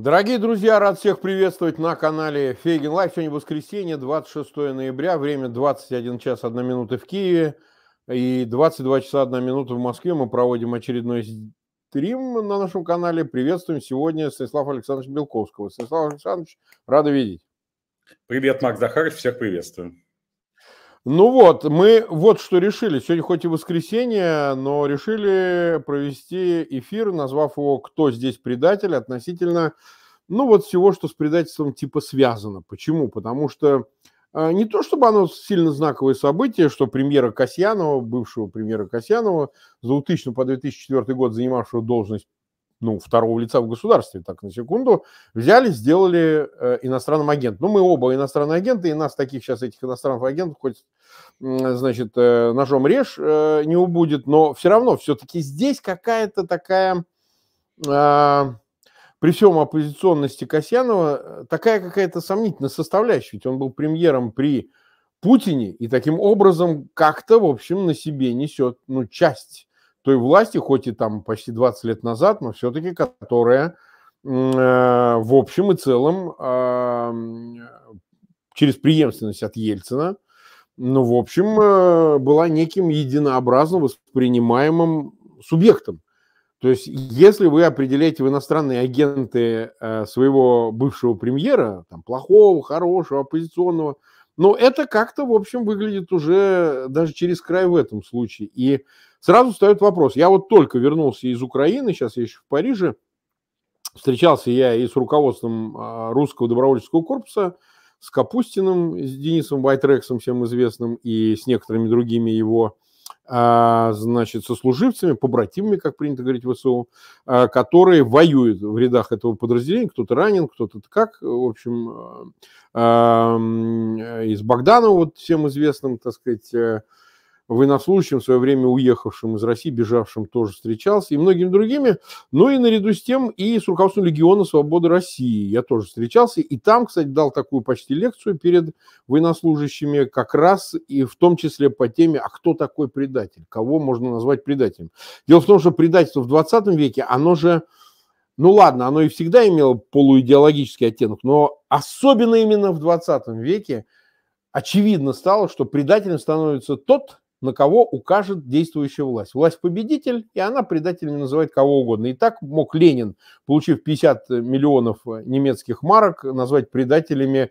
Дорогие друзья, рад всех приветствовать на канале Фейген Лайф. Сегодня воскресенье, 26 ноября, время 21 час 1 минута в Киеве и 22 часа 1 минута в Москве. Мы проводим очередной стрим на нашем канале. Приветствуем сегодня Станислава Александрович Белковского. Станислав Александрович, рада видеть. Привет, Макс Захарович, всех приветствую. Ну вот, мы вот что решили. Сегодня хоть и воскресенье, но решили провести эфир, назвав его «Кто здесь предатель?» относительно, ну вот всего, что с предательством типа связано. Почему? Потому что э, не то чтобы оно сильно знаковое событие, что премьера Касьянова, бывшего премьера Касьянова, за 2000 по 2004 год занимавшего должность ну, второго лица в государстве, так, на секунду, взяли, сделали э, иностранным агентом. Ну, мы оба иностранные агенты, и нас таких сейчас, этих иностранных агентов, хоть, значит, э, ножом режь, э, не убудет, но все равно, все-таки здесь какая-то такая, э, при всем оппозиционности Касьянова, э, такая какая-то сомнительная составляющая, ведь он был премьером при Путине, и таким образом как-то, в общем, на себе несет, ну, часть той власти, хоть и там почти 20 лет назад, но все-таки которая э, в общем и целом через преемственность от Ельцина, но ну, в общем, э, была неким единообразно воспринимаемым субъектом. То есть, если вы определяете в иностранные агенты э, своего бывшего премьера, там, плохого, хорошего, оппозиционного, но ну, это как-то, в общем, выглядит уже даже через край в этом случае. И Сразу встает вопрос. Я вот только вернулся из Украины, сейчас я еще в Париже. Встречался я и с руководством а, русского добровольческого корпуса, с Капустиным, с Денисом Байтрексом, всем известным, и с некоторыми другими его а, значит, сослуживцами, побратимами, как принято говорить в СУ, а, которые воюют в рядах этого подразделения. Кто-то ранен, кто-то как. В общем, из Богдана вот всем известным, так сказать, э, военнослужащим, в свое время уехавшим из России, бежавшим тоже встречался, и многими другими. Ну и наряду с тем и с руководством Легиона Свободы России я тоже встречался. И там, кстати, дал такую почти лекцию перед военнослужащими, как раз и в том числе по теме, а кто такой предатель, кого можно назвать предателем. Дело в том, что предательство в 20 веке, оно же, ну ладно, оно и всегда имело полуидеологический оттенок, но особенно именно в 20 веке очевидно стало, что предателем становится тот, на кого укажет действующая власть. Власть победитель, и она предателями называет кого угодно. И так мог Ленин, получив 50 миллионов э, немецких марок, назвать предателями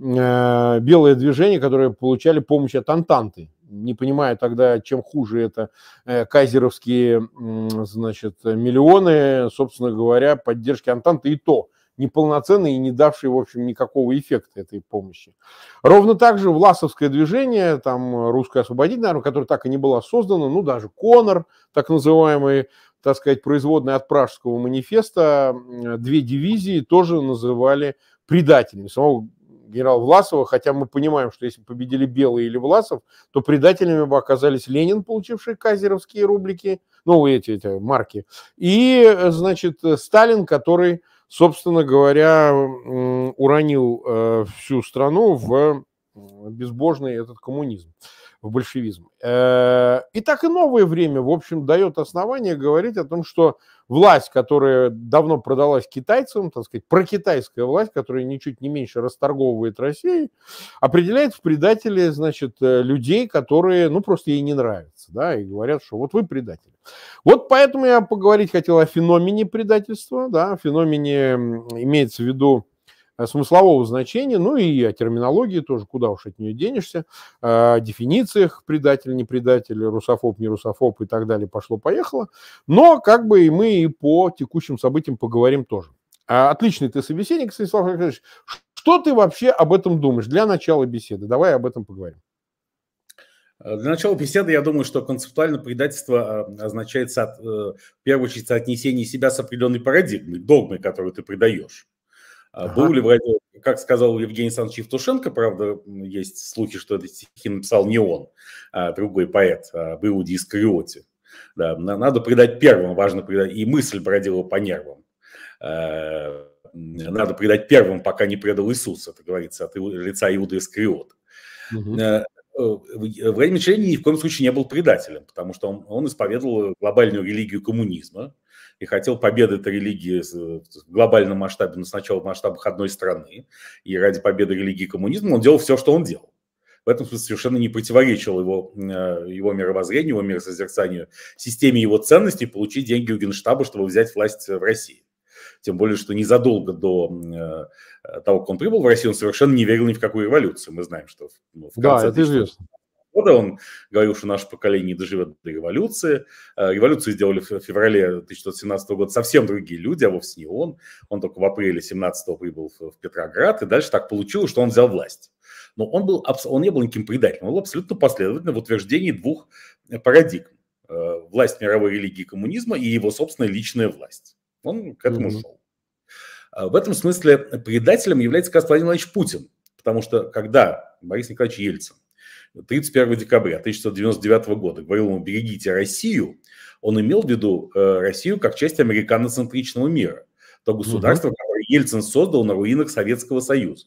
э, белое движение, которое получали помощь от Антанты. Не понимая тогда, чем хуже это э, кайзеровские э, значит, миллионы, собственно говоря, поддержки Антанты и то – неполноценной и не давшей, в общем, никакого эффекта этой помощи. Ровно так же власовское движение, там, русское освободительное армия, которое так и не было создано, ну, даже Конор, так называемый, так сказать, производная от Пражского манифеста, две дивизии тоже называли предателями. Самого генерала Власова, хотя мы понимаем, что если победили Белые или Власов, то предателями бы оказались Ленин, получивший казеровские рублики, ну, эти, эти марки, и, э, значит, э, Сталин, который собственно говоря, уронил э, всю страну в безбожный этот коммунизм, в большевизм. Э, и так и новое время, в общем, дает основание говорить о том, что власть, которая давно продалась китайцам, так сказать, прокитайская власть, которая ничуть не меньше расторговывает Россию, определяет в предателе, значит, э, людей, которые, ну, просто ей не нравятся, да, и говорят, что вот вы предатели. Вот поэтому я поговорить хотел о феномене предательства, да, феномене имеется в виду Э, смыслового значения, ну и о терминологии тоже, куда уж от нее денешься, э, о дефинициях предатель, не предатель, русофоб, не русофоб и так далее, пошло-поехало. Но как бы и мы и по текущим событиям поговорим тоже. А, отличный ты собеседник, Станислав Александрович. Что ты вообще об этом думаешь для начала беседы? Давай об этом поговорим. Э, для начала беседы я думаю, что концептуально предательство означает, в первую очередь, отнесение себя с определенной парадигмой, догмой, которую ты предаешь. А ага. Был ли в Радио, как сказал Евгений Александрович Евтушенко, правда, есть слухи, что эти стихи написал не он, а другой поэт, об а, Иуде Искариоте. Да, надо придать первым, важно придать, и мысль бродила по нервам а, надо предать первым, пока не предал Иисус, это говорится от лица Иуда Искриота. Угу. Э, э, Владимир Ильич ни в коем случае не был предателем, потому что он, он исповедовал глобальную религию коммунизма, и хотел победы этой религии в глобальном масштабе, но сначала в масштабах одной страны, и ради победы религии коммунизма он делал все, что он делал. В этом смысле совершенно не противоречил его, э, его мировоззрению, его миросозерцанию, системе его ценностей получить деньги у Генштаба, чтобы взять власть в России. Тем более, что незадолго до э, того, как он прибыл в Россию, он совершенно не верил ни в какую революцию. Мы знаем, что в ну, конце... Да, это известно года. Он говорил, что наше поколение не доживет до эволюции. Эволюцию сделали в феврале 1917 года совсем другие люди, а вовсе не он. Он только в апреле 17 прибыл в Петроград, и дальше так получилось, что он взял власть. Но он, был, он не был никаким предателем, он был абсолютно последовательным в утверждении двух э, парадигм. Э, власть мировой религии коммунизма и его собственная личная власть. Он к этому mm-hmm. шел. Э, в этом смысле предателем является как Владимир Владимирович Путин, потому что когда Борис Николаевич Ельцин 31 декабря 1999 года, говорил ему «берегите Россию», он имел в виду э, Россию как часть американоцентричного мира, то государство, угу. которое Ельцин создал на руинах Советского Союза.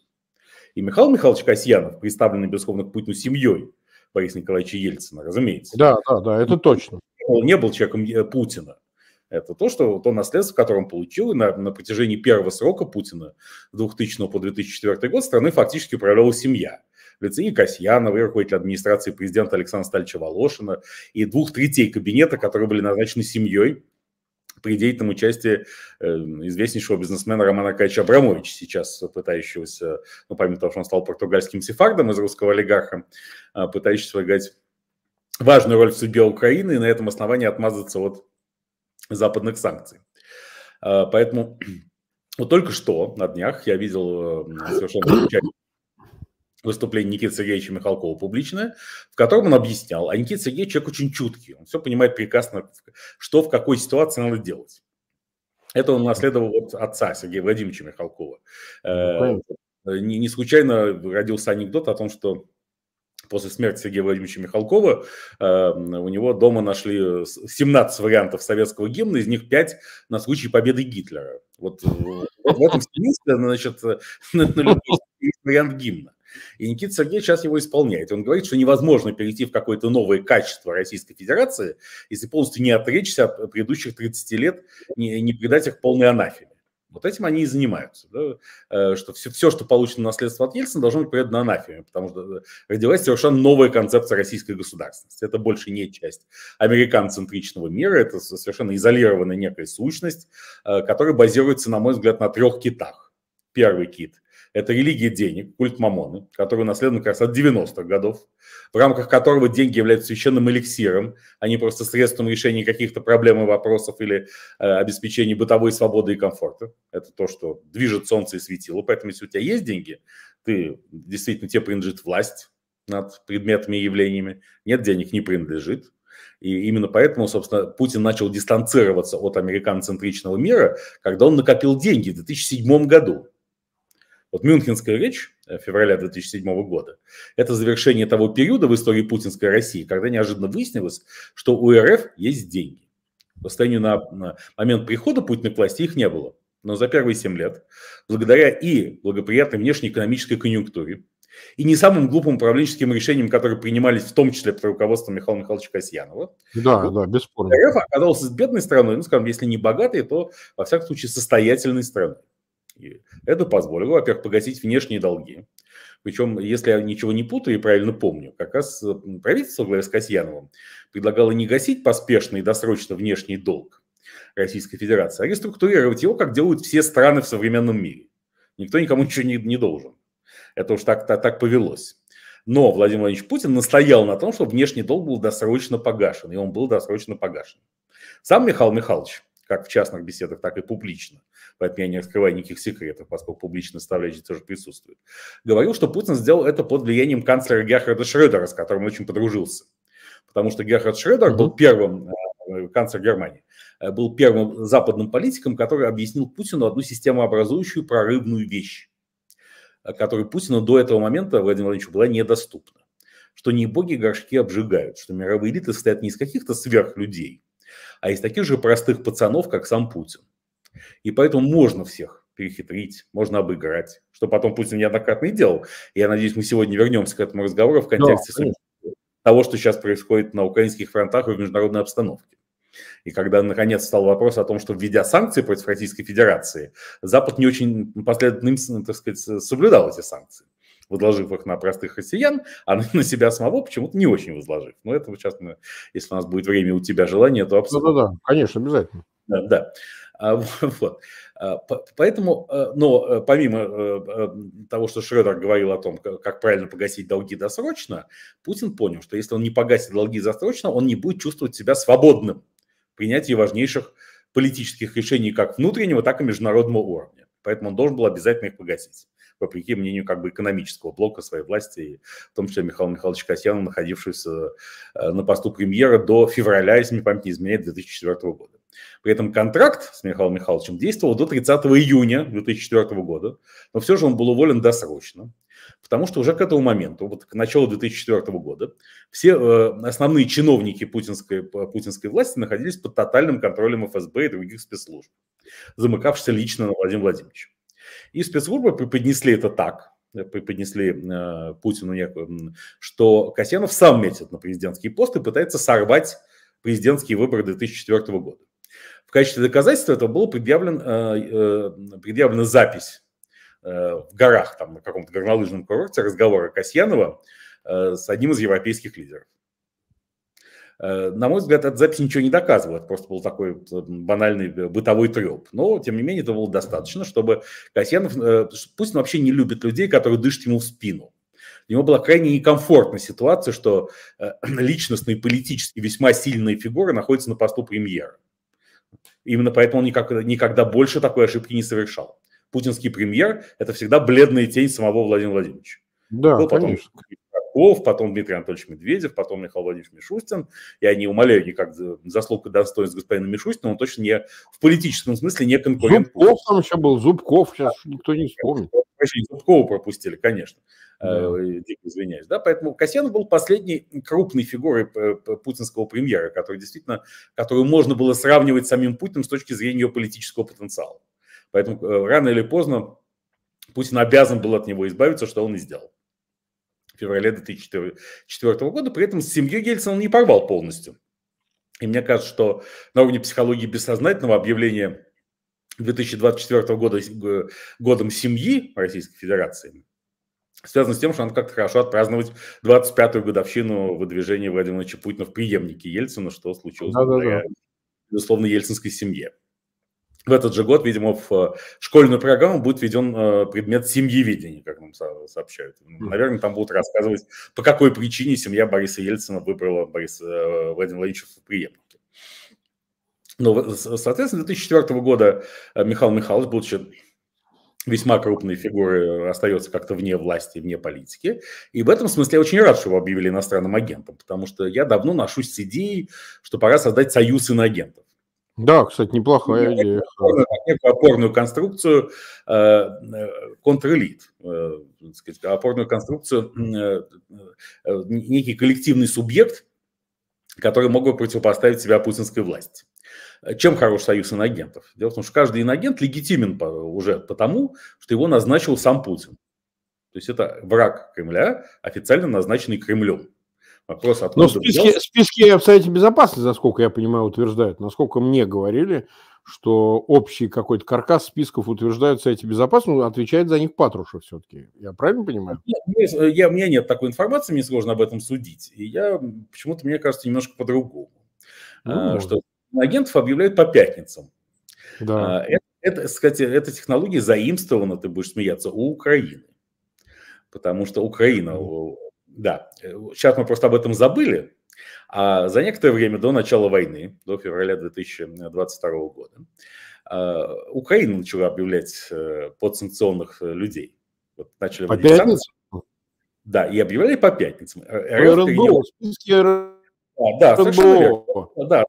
И Михаил Михайлович Касьянов, представленный, безусловно, к Путину семьей Бориса Николаевича Ельцина, разумеется. Да, да, да, это точно. Он не был человеком э, Путина. Это то, что то наследство, которое он получил, и на, на протяжении первого срока Путина, 2000 по 2004 год, страны фактически управляла семья в лице и Касьянова, и руководителя администрации президента Александра Стальча Волошина, и двух третей кабинета, которые были назначены семьей при деятельном участии э, известнейшего бизнесмена Романа Аркадьевича Абрамовича, сейчас пытающегося, ну, помимо того, что он стал португальским сефардом из русского олигарха, а, пытающегося играть важную роль в судьбе Украины и на этом основании отмазаться от западных санкций. А, поэтому вот только что на днях я видел э, совершенно замечательный выступление Никиты Сергеевича Михалкова публичное, в котором он объяснял, а Никита Сергеевич человек очень чуткий, он все понимает прекрасно, что в какой ситуации надо делать. Это он наследовал от отца Сергея Владимировича Михалкова. Э, ну, э, не, не случайно родился анекдот о том, что после смерти Сергея Владимировича Михалкова эм, у него дома нашли 17 вариантов советского гимна, из них 5 на случай победы Гитлера. Вот э, в этом смысле, значит, на любой вариант гимна. И Никита Сергеевич сейчас его исполняет. Он говорит, что невозможно перейти в какое-то новое качество Российской Федерации, если полностью не отречься от предыдущих 30 лет, не, не придать их полной анафеме. Вот этим они и занимаются, да? Э, что все, все, что получено наследство от Ельцина, должно быть предано анафеме, потому что э, родилась совершенно новая концепция российской государственности. Это больше не часть американ-центричного мира, это совершенно изолированная некая сущность, э, которая базируется, на мой взгляд, на трех китах. Первый кит это религия денег, культ Мамоны, который наследован как раз от 90-х годов, в рамках которого деньги являются священным эликсиром, а не просто средством решения каких-то проблем и вопросов или э, обеспечения бытовой свободы и комфорта. Это то, что движет солнце и светило. Поэтому, если у тебя есть деньги, ты действительно тебе принадлежит власть над предметами и явлениями. Нет денег, не принадлежит. И именно поэтому, собственно, Путин начал дистанцироваться от американоцентричного мира, когда он накопил деньги в 2007 году. Вот Мюнхенская речь э, февраля 2007 года – это завершение того периода в истории путинской России, когда неожиданно выяснилось, что у РФ есть деньги. По состоянию на, на момент прихода Путина к власти их не было. Но за первые 7 лет, благодаря и благоприятной внешнеэкономической конъюнктуре, и не самым глупым управленческим решениям, которые принимались в том числе под руководством Михаила Михайловича Касьянова. Да, вот, да, бесспорно. РФ оказался бедной страной, ну, скажем, если не богатой, то, во всяком случае, состоятельной страной. И это позволило, во-первых, погасить внешние долги. Причем, если я ничего не путаю и правильно помню, как раз э, правительство главе с Касьяновым предлагало не гасить поспешно и досрочно внешний долг Российской Федерации, а реструктурировать его, как делают все страны в современном мире. Никто никому ничего не, не должен. Это уж так, так, так повелось. Но Владимир Владимирович Путин настоял на том, что внешний долг был досрочно погашен, и он был досрочно погашен. Сам Михаил Михайлович как в частных беседах, так и публично. Поэтому я не раскрываю никаких секретов, поскольку публично составляющая тоже присутствует. Говорил, что Путин сделал это под влиянием канцлера Герхарда Шредера, с которым он очень подружился. Потому что Герхард Шредер был первым, э, канцлер Германии, э, был первым западным политиком, который объяснил Путину одну системообразующую прорывную вещь, э, которую Путину до этого момента, Владимиру Владимировичу, была недоступна. Что не боги горшки обжигают, что мировые элиты состоят не из каких-то сверхлюдей, а из таких же простых пацанов, как сам Путин. И поэтому можно всех перехитрить, можно обыграть, что потом Путин неоднократно и делал. Я надеюсь, мы сегодня вернемся к этому разговору в контексте Но, того, что сейчас происходит на украинских фронтах и в международной обстановке. И когда, наконец, стал вопрос о том, что, введя санкции против Российской Федерации, Запад не очень последовательно, так сказать, соблюдал эти санкции возложив их на простых россиян, а на себя самого почему-то не очень возложив. Но это сейчас, если у нас будет время, у тебя желание, то абсолютно. Да-да-да, конечно, обязательно. Да, да. А, вот. А, поэтому, э, но э, помимо э, того, что Шредер говорил о том, как правильно погасить долги досрочно, Путин понял, что если он не погасит долги досрочно, он не будет чувствовать себя свободным в принятии важнейших политических решений как внутреннего, так и международного уровня. Поэтому он должен был обязательно их погасить вопреки мнению как бы экономического блока своей власти, и в том числе Михаил Михайлович Касьянов, находившийся э, на посту премьера до февраля, если мне память не изменяет, 2004 года. При этом контракт с Михаилом Михайловичем действовал до 30 июня 2004 года, но все же он был уволен досрочно, потому что уже к этому моменту, вот к началу 2004 года, все э, основные чиновники путинской, путинской власти находились под тотальным контролем ФСБ и других спецслужб, замыкавшихся лично на Владимир Владимировича. И спецслужбы преподнесли это так, э, преподнесли э, Путину, некую, что Касьянов сам метит на президентский пост и пытается сорвать президентские выборы 2004 года. В качестве доказательства это было предъявлен, э, э, предъявлена запись э, в горах, там, на каком-то горнолыжном курорте разговора Касьянова с одним из европейских лидеров. Э, на мой взгляд, эта запись ничего не доказывает, просто был такой э, банальный бытовой треп. Но, тем не менее, это было достаточно, чтобы Касьянов... Э, пусть он вообще не любит людей, которые дышат ему в спину. У него была крайне некомфортная ситуация, что личностные, политические, весьма сильные фигуры находятся на посту премьера. Именно поэтому он никогда, никогда больше такой ошибки не совершал. Путинский премьер – это всегда бледная тень самого Владимира Владимировича. Да, Был потом конечно. Попков, потом Дмитрий Анатольевич Медведев, потом Михаил Владимирович Мишустин. Я не умоляю никак заслуг и достоинств господина Мишустина, он точно не в политическом смысле не конкурент. Зубков там еще был, Зубков, сейчас да. никто не вспомнит. Зубкова пропустили, конечно. Да. Э, э, извиняюсь. Да? Поэтому Касьянов был последней крупной фигурой путинского премьера, который действительно, которую можно было сравнивать с самим Путиным с точки зрения его политического потенциала. Поэтому э, рано или поздно Путин обязан был от него избавиться, что он и сделал февраля 2004 года. При этом семью Ельцина он не порвал полностью. И мне кажется, что на уровне психологии бессознательного объявление 2024 года годом семьи Российской Федерации связано с тем, что надо как-то хорошо отпраздновать 25-ю годовщину выдвижения Владимира Владимировича Путина в преемнике Ельцина, что случилось да, благодаря, да, да. безусловно, ельцинской семье в этот же год, видимо, в э, школьную программу будет введен э, предмет семьеведения, как нам сообщают. Ну, наверное, там будут рассказывать, по какой причине семья Бориса Ельцина выбрала Бориса э, Владимира Владимировича в преемнике. Но, соответственно, 2004 года Михаил Михайлович, будучи весьма крупной фигуры остается как-то вне власти, вне политики. И в этом смысле я очень рад, что его объявили иностранным агентом, потому что я давно ношусь с идеей, что пора создать союз иноагентов. Да, кстати, неплохая некую идея. Опорную, а некую опорную конструкцию э, контрлит, э, э сказать, опорную конструкцию, э, э некий коллективный субъект, который мог бы противопоставить себя путинской власти. Чем хорош союз иногентов? Дело в том, что каждый иногент легитимен уже потому, что его назначил сам Путин. То есть это враг Кремля, официально назначенный Кремлем. Вопрос откуда Но ну, списки, взялся? списки обстоятельств безопасности, насколько я понимаю, утверждают. Насколько мне говорили, что общий какой-то каркас списков утверждаются эти безопасности, ну, отвечает за них Патрушев все-таки. Я правильно понимаю? Нет, ну, я, у меня нет такой информации, мне сложно об этом судить. И я почему-то, мне кажется, немножко по-другому. Ну, а, что агентов объявляют по пятницам. Да. А, это, это, кстати, эта технология заимствована, ты будешь смеяться, у Украины. Потому что Украина да, сейчас э, мы просто об этом забыли. А за некоторое время до начала войны, до февраля 2022 года, а, Украина начала объявлять э, подсанкционных э, людей. Вот начали по пятницам? Да, и объявляли по пятницам. РФ принял... а, да, совершенно верно. Да,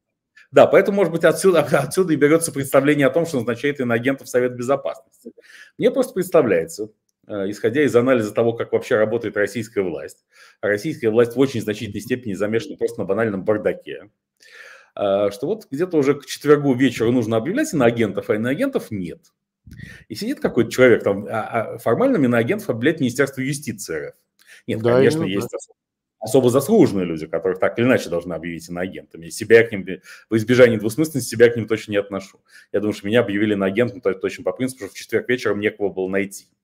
да, поэтому, может быть, отсюда, отсюда и берется представление о том, что назначает иноагентов Совет Безопасности. Мне просто представляется, Э, исходя из анализа того, как вообще работает российская власть. российская власть в очень значительной степени замешана просто на банальном бардаке. Э, что вот где-то уже к четвергу вечеру нужно объявлять иноагентов, а иноагентов нет. И сидит какой-то человек там, а, а формально иноагентов объявляет Министерство юстиции РФ. Нет, да, конечно, именно, есть да особо заслуженные люди, которых так или иначе должны объявить иноагентами. И себя к ним, в избежании двусмысленности, себя к ним точно не отношу. Я думаю, что меня объявили иноагентом точно по принципу, что в четверг вечером некого было найти.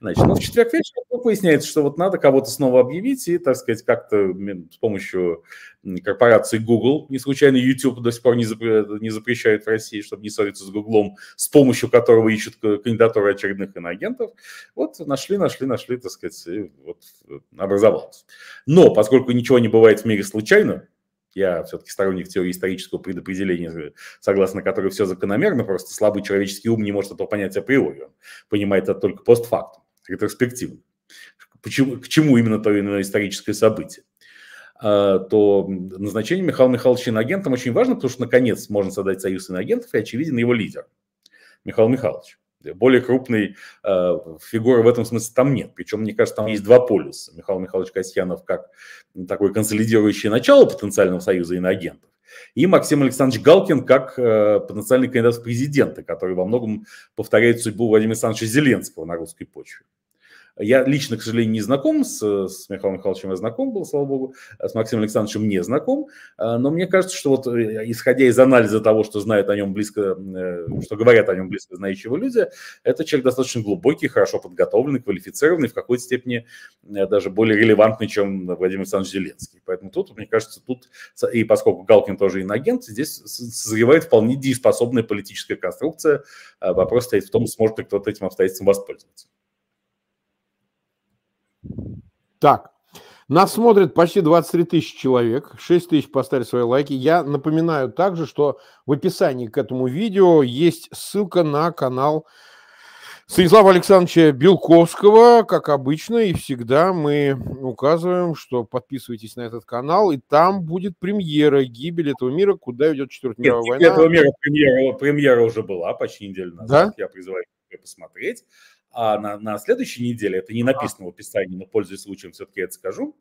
Значит, ну, в четверг вечером ну, выясняется, что вот надо кого-то снова объявить и, так сказать, как-то с помощью корпорации Google, не случайно YouTube до сих пор не, запр- э, не запрещают в России, чтобы не ссориться с Google, с помощью которого ищут кандидатуры очередных иноагентов, вот нашли, нашли, нашли, так сказать, и вот э, образовалось. Но поскольку ничего не бывает в мире случайно, я все-таки сторонник теории исторического предопределения, согласно которой все закономерно, просто слабый человеческий ум не может этого понять априори. Он понимает это только постфактум, ретроспективно. Почему, к чему именно то или иное историческое событие? А, то назначение Михаила Михайловича иноагентом очень важно, потому что, наконец, можно создать союз иноагентов, и очевиден его лидер – Михаил Михайлович. Более крупной э, фигуры в этом смысле там нет. Причем, мне кажется, там есть два полюса. Михаил Михайлович Касьянов как такое консолидирующее начало потенциального союза иноагентов, и Максим Александрович Галкин как э, потенциальный кандидат в президенты, который во многом повторяет судьбу Владимира Александровича Зеленского на русской почве. Я лично, к сожалению, не знаком с, с Михаилом Михайловичем, я знаком был, слава богу, с Максимом Александровичем не знаком, а, но мне кажется, что вот э, исходя из анализа того, что знают о нем близко, э, что говорят о нем близко знающие люди, это человек достаточно глубокий, хорошо подготовленный, квалифицированный, в какой-то степени э, даже более релевантный, чем Владимир Александрович Зеленский. Поэтому тут, мне кажется, тут, и поскольку Галкин тоже иногент, здесь созревает вполне дееспособная политическая конструкция. А вопрос стоит в том, сможет ли кто-то этим обстоятельством воспользоваться. Так, нас смотрит почти 23 тысячи человек, 6 тысяч поставили свои лайки. Я напоминаю также, что в описании к этому видео есть ссылка на канал Станислава Александровича Белковского, как обычно и всегда мы указываем, что подписывайтесь на этот канал, и там будет премьера «Гибель этого мира», куда ведет Четвертая мировая война. «Гибель этого мира» премьера, премьера уже была почти неделю назад, да? я призываю посмотреть а на, на следующей неделе, это не написано в описании, но пользуясь случаем, все-таки это скажу,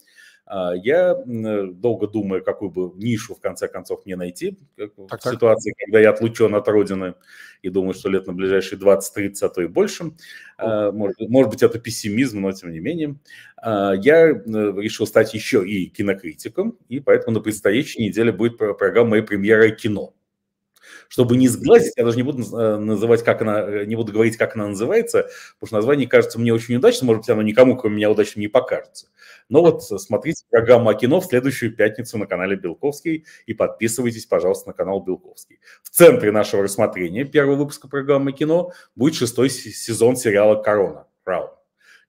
а, я долго думаю, какую бы нишу в конце концов мне найти так, в так. ситуации, когда я отлучен от родины и думаю, что лет на ближайшие 20-30, а то и больше. А, может, может быть, это пессимизм, но тем не менее. А, я э, решил стать еще и кинокритиком, и поэтому на предстоящей неделе будет программа моей премьеры кино чтобы не сглазить, я даже не буду э, называть, как она, э, не буду говорить, как она называется, потому что название кажется мне очень удачным, может быть, оно никому, кроме меня, удачным не покажется. Но вот смотрите программу о кино в следующую пятницу на канале Белковский и подписывайтесь, пожалуйста, на канал Белковский. В центре нашего рассмотрения первого выпуска программы кино будет шестой сезон сериала «Корона» Раун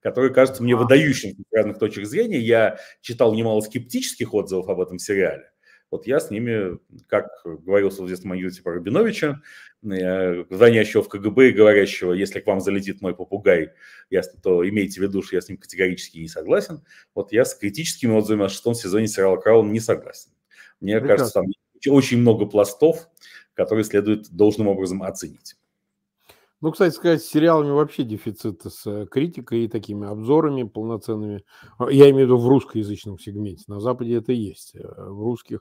который кажется мне выдающим с разных точек зрения. Я читал немало скептических отзывов об этом сериале. Вот я с ними, как говорился говорил, соответственно, Юти про Рубиновича, э, звонящего в КГБ и говорящего, если к вам залетит мой попугай, я, то имейте в виду, что я с ним категорически не согласен. Вот я с критическими отзывами о шестом сезоне сериала «Краун» не согласен. Мне Прекрасно. кажется, там очень много пластов, которые следует должным образом оценить. Ну, кстати сказать, с сериалами вообще дефицит с э, критикой и такими обзорами полноценными. А, я имею в виду в русскоязычном сегменте. На Западе это есть. Э, в русских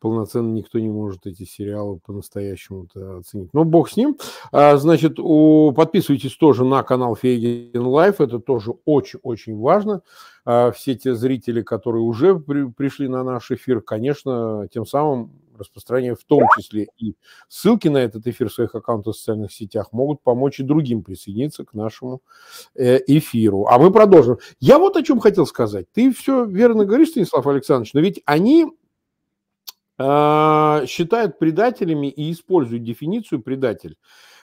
полноценно никто не может эти сериалы по-настоящему оценить. Но бог с ним. А, значит, у... подписывайтесь тоже на канал Фейген Лайф. Это тоже очень-очень важно. А, все те зрители, которые уже при... пришли на наш эфир, конечно, тем самым распространение в том числе и ссылки на этот эфир в своих аккаунтах в социальных сетях могут помочь и другим присоединиться к нашему э, эфиру. А мы продолжим. Я вот о чем хотел сказать. Ты все верно говоришь, Станислав Александрович, но ведь они а, считают предателями и используют дефиницию предатель.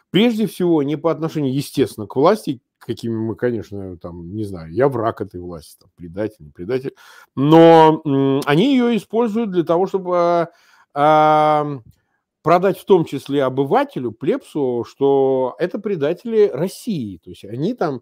Прежде всего, не по отношению, естественно, к власти, какими мы, конечно, там, не знаю, я враг этой власти, там, предатель, не предатель, но они ее используют для того, чтобы а, продать в том числе обывателю, плебсу, что это предатели России. То есть они там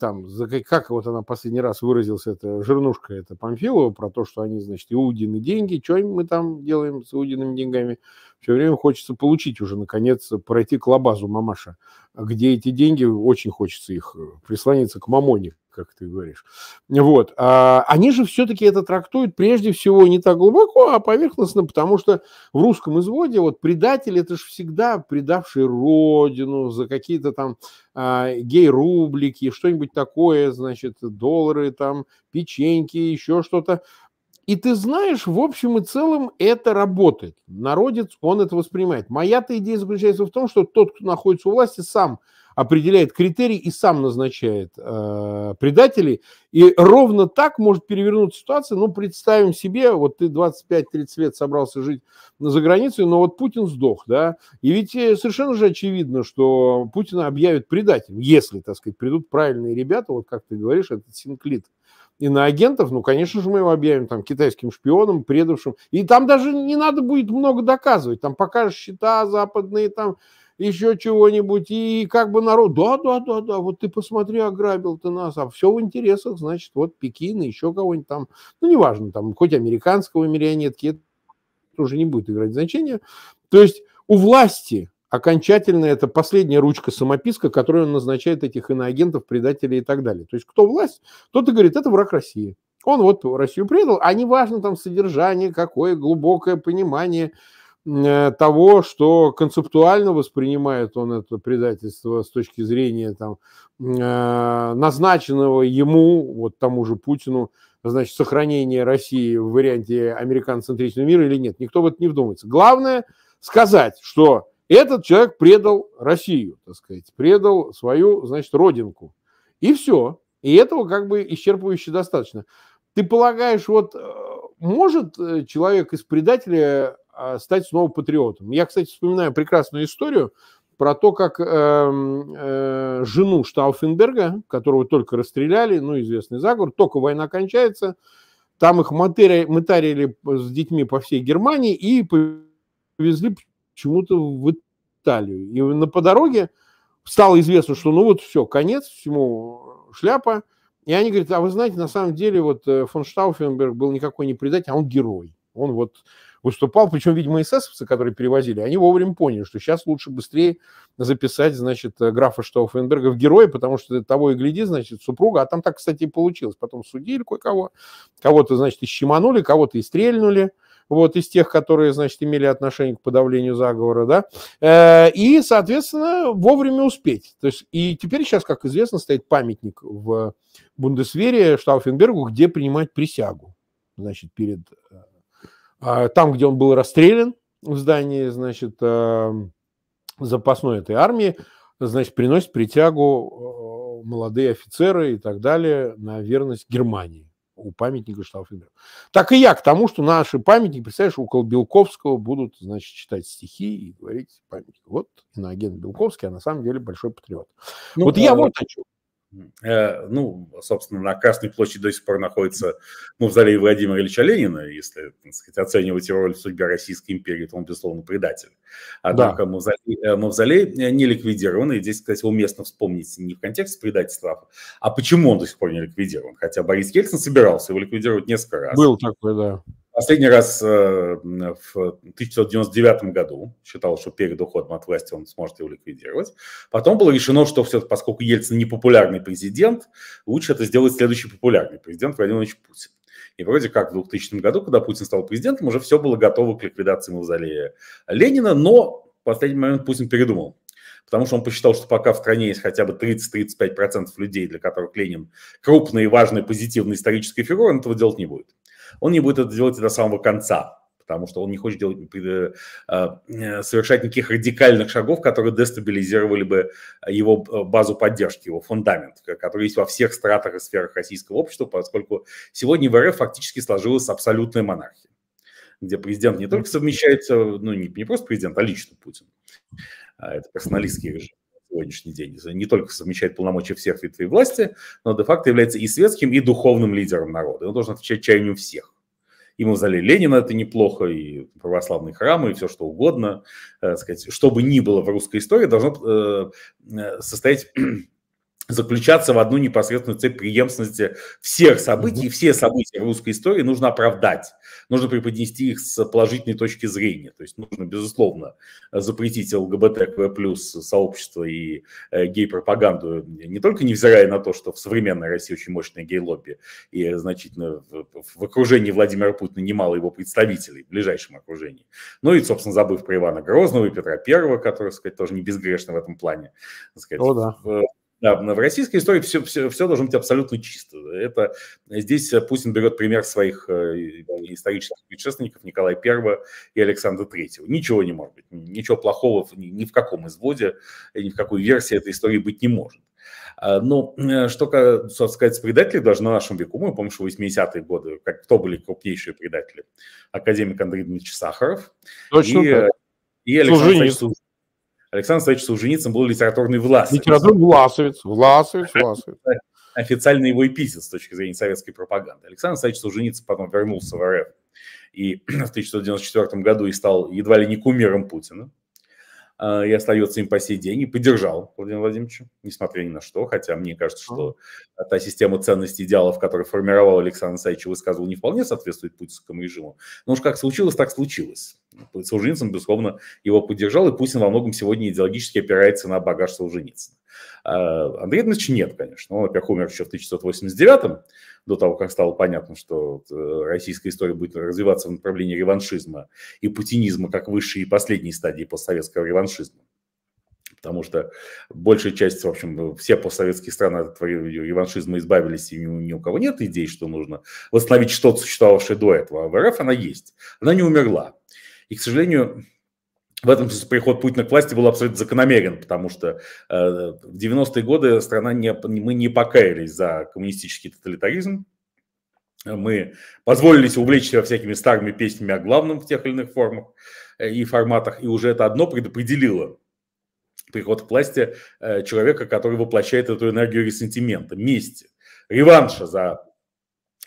там, за, как вот она последний раз выразилась, это жирнушка, это Памфилова, про то, что они, значит, Иудины деньги, что мы там делаем с Иудиными деньгами, все время хочется получить уже, наконец, пройти к лабазу мамаша, где эти деньги, очень хочется их э, прислониться к мамоне, как ты говоришь. Вот. А, они же все-таки это трактуют прежде всего не так глубоко, а поверхностно, потому что в русском изводе вот предатель это же всегда предавший родину за какие-то там а, гей-рублики, что что-нибудь такое, значит, доллары, там, печеньки, еще что-то. И ты знаешь, в общем и целом это работает. Народец, он это воспринимает. Моя-то идея заключается в том, что тот, кто находится у власти, сам определяет критерии и сам назначает э, предателей. И ровно так может перевернуть ситуацию Ну, представим себе, вот ты 25-30 лет собрался жить за границей, но вот Путин сдох, да? И ведь э, совершенно же очевидно, что Путина объявят предателем, если, так сказать, придут правильные ребята, вот как ты говоришь, этот Синклит иноагентов, ну, конечно же, мы его объявим там китайским шпионом, предавшим. И там даже не надо будет много доказывать. Там покажешь счета западные, там еще чего-нибудь, и как бы народ, да-да-да-да, вот ты посмотри, ограбил ты нас, а все в интересах, значит, вот Пекин, еще кого-нибудь там, ну, неважно, там, хоть американского марионетки, это уже не будет играть значения. То есть у власти окончательно это последняя ручка самописка, которую он назначает этих иноагентов, предателей и так далее. То есть кто власть, тот и говорит, это враг России. Он вот Россию предал, а неважно там содержание, какое глубокое понимание, Э, того, что концептуально воспринимает он это предательство с точки зрения там, э, назначенного ему, вот тому же Путину, значит, сохранения России в варианте американо-центричного мира или нет. Никто в это не вдумается. Главное сказать, что этот человек предал Россию, так сказать, предал свою, значит, родинку. И все. И этого как бы исчерпывающе достаточно. Ты полагаешь, вот э, может человек из предателя а, стать снова патриотом. Я, кстати, вспоминаю прекрасную историю про то, как э, э, жену Штауфенберга, которого только расстреляли, ну, известный заговор, только война кончается, там их матери, мытарили с детьми по всей Германии и повезли почему-то в Италию. И на, по дороге стало известно, что ну вот все, конец всему шляпа. И они говорят, а вы знаете, на самом деле вот э, фон Штауфенберг был никакой не предатель, а он герой. Он вот выступал, причем, видимо, эсэсовцы, которые перевозили, они вовремя поняли, что сейчас лучше быстрее записать, значит, э, графа Штауфенберга в героя, потому что того и гляди, значит, супруга, а там так, кстати, и получилось. Потом судили кое-кого, кого-то, значит, и щеманули, кого-то и стрельнули, вот, из тех, которые, значит, имели отношение к подавлению заговора, да, э, и, соответственно, вовремя успеть. То есть, и теперь сейчас, как известно, стоит памятник в Бундесвере Штауфенбергу, где принимать присягу, значит, перед э, а, там, где он был расстрелян в здании, значит, э, запасной этой армии, значит, приносит притягу э, молодые офицеры и так далее на верность Германии у памятника Штауфенберга. Так и я к тому, что наши памятники, представляешь, около Белковского будут, значит, читать стихи и говорить памятник. Вот на иноагент Белковский, а на самом деле большой патриот. Ну, вот да, я вот о чем. Э, ну, собственно, на Красной площади до сих пор находится мавзолей ну, Владимира Ильича Ленина. Если так сказать, оценивать его роль в судьбе Российской империи, то он, безусловно, предатель. Однако да. мавзолей, э, мавзолей э, не ликвидирован. И здесь, кстати, уместно вспомнить не в контексте предательства, а почему он до сих пор не ликвидирован. Хотя Борис Ельцин собирался его ликвидировать несколько раз. Был такой, да. Последний раз э, в 1999 году считал, что перед уходом от власти он сможет его ликвидировать. Потом было решено, что все поскольку Ельцин непопулярный президент, лучше это сделать следующий популярный президент Владимир Владимирович Путин. И вроде как в 2000 году, когда Путин стал президентом, уже все было готово к ликвидации мавзолея Ленина, но в последний момент Путин передумал потому что он посчитал, что пока в стране есть хотя бы 30-35% людей, для которых Ленин крупная и важная позитивная историческая фигура, он этого делать не будет он не будет это делать до самого конца, потому что он не хочет делать, э, э, совершать никаких радикальных шагов, которые дестабилизировали бы его э, базу поддержки, его фундамент, который есть во всех стратах и сферах российского общества, поскольку сегодня в РФ фактически сложилась абсолютная монархия где президент не только совмещается, ну не, не просто президент, а лично Путин. А, это персоналистский режим сегодняшний день. Не только совмещает полномочия всех ветвей власти, но де-факто является и светским, и духовным лидером народа. Он должен отвечать чаянию всех. И мавзолей Ленина это неплохо, и православные храмы, и все что угодно. Э, сказать, что бы ни было в русской истории, должно э, э состоять заключаться в одну непосредственную цепь преемственности всех событий, mm-hmm. все события русской истории нужно оправдать, нужно преподнести их с положительной точки зрения. То есть нужно, безусловно, запретить ЛГБТК плюс сообщество и э, гей-пропаганду, э, не только невзирая на то, что в современной России очень мощное гей-лобби, и значительно в окружении Владимира Путина немало его представителей, в ближайшем окружении. Ну и, собственно, забыв про Ивана Грозного и Петра Первого, который, так сказать, тоже не безгрешно в этом плане. Так сказать, О, да да, в российской истории все, все, все должно быть абсолютно чисто. Это э, здесь э, Путин берет пример своих э, исторических предшественников Николая I и Александра III. Ничего не может быть, ничего плохого ни в каком изводе, ни в какой версии этой истории быть не может. А, Но ну, что, собственно сказать, предатели даже на нашем веку, мы помним, что в 80-е годы, как, кто были крупнейшие предатели? Академик Андрей Дмитриевич Сахаров Точно и, так. и Александр Служинин. Александр Савельевич Солженицын был литературный власовец. Литературный власовец, власовец, власовец. Официально его эпитет с точки зрения советской пропаганды. Александр Савельевич Солженицын потом вернулся в РФ и в 1994 году и стал едва ли не кумиром Путина. А, и остается им по сей день, и поддержал Владимира Владимировича, несмотря ни на что, хотя мне кажется, что та система ценностей идеалов, которую формировал Александр Исаевич и высказывал, не вполне соответствует путинскому режиму. Но уж как случилось, так случилось. Солженицын, безусловно, его поддержал, и Путин во многом сегодня идеологически опирается на багаж Солженицына. А Андрей Дмитриевич нет, конечно. Он, во-первых, умер еще в 1989-м, до того, как стало понятно, что э, российская история будет развиваться в направлении реваншизма и путинизма как высшей и последней стадии постсоветского реваншизма потому что большая часть, в общем, все постсоветские страны от реваншизма избавились, и ни у кого нет идей, что нужно восстановить что-то существовавшее до этого. А в РФ она есть, она не умерла. И, к сожалению, в этом смысле приход Путина к власти был абсолютно закономерен, потому что э, в 90-е годы страна не, мы не покаялись за коммунистический тоталитаризм, мы позволили себе увлечься всякими старыми песнями о главном в тех или иных формах э, и форматах, и уже это одно предопределило приход к власти э, человека, который воплощает эту энергию ресентимента, мести, реванша за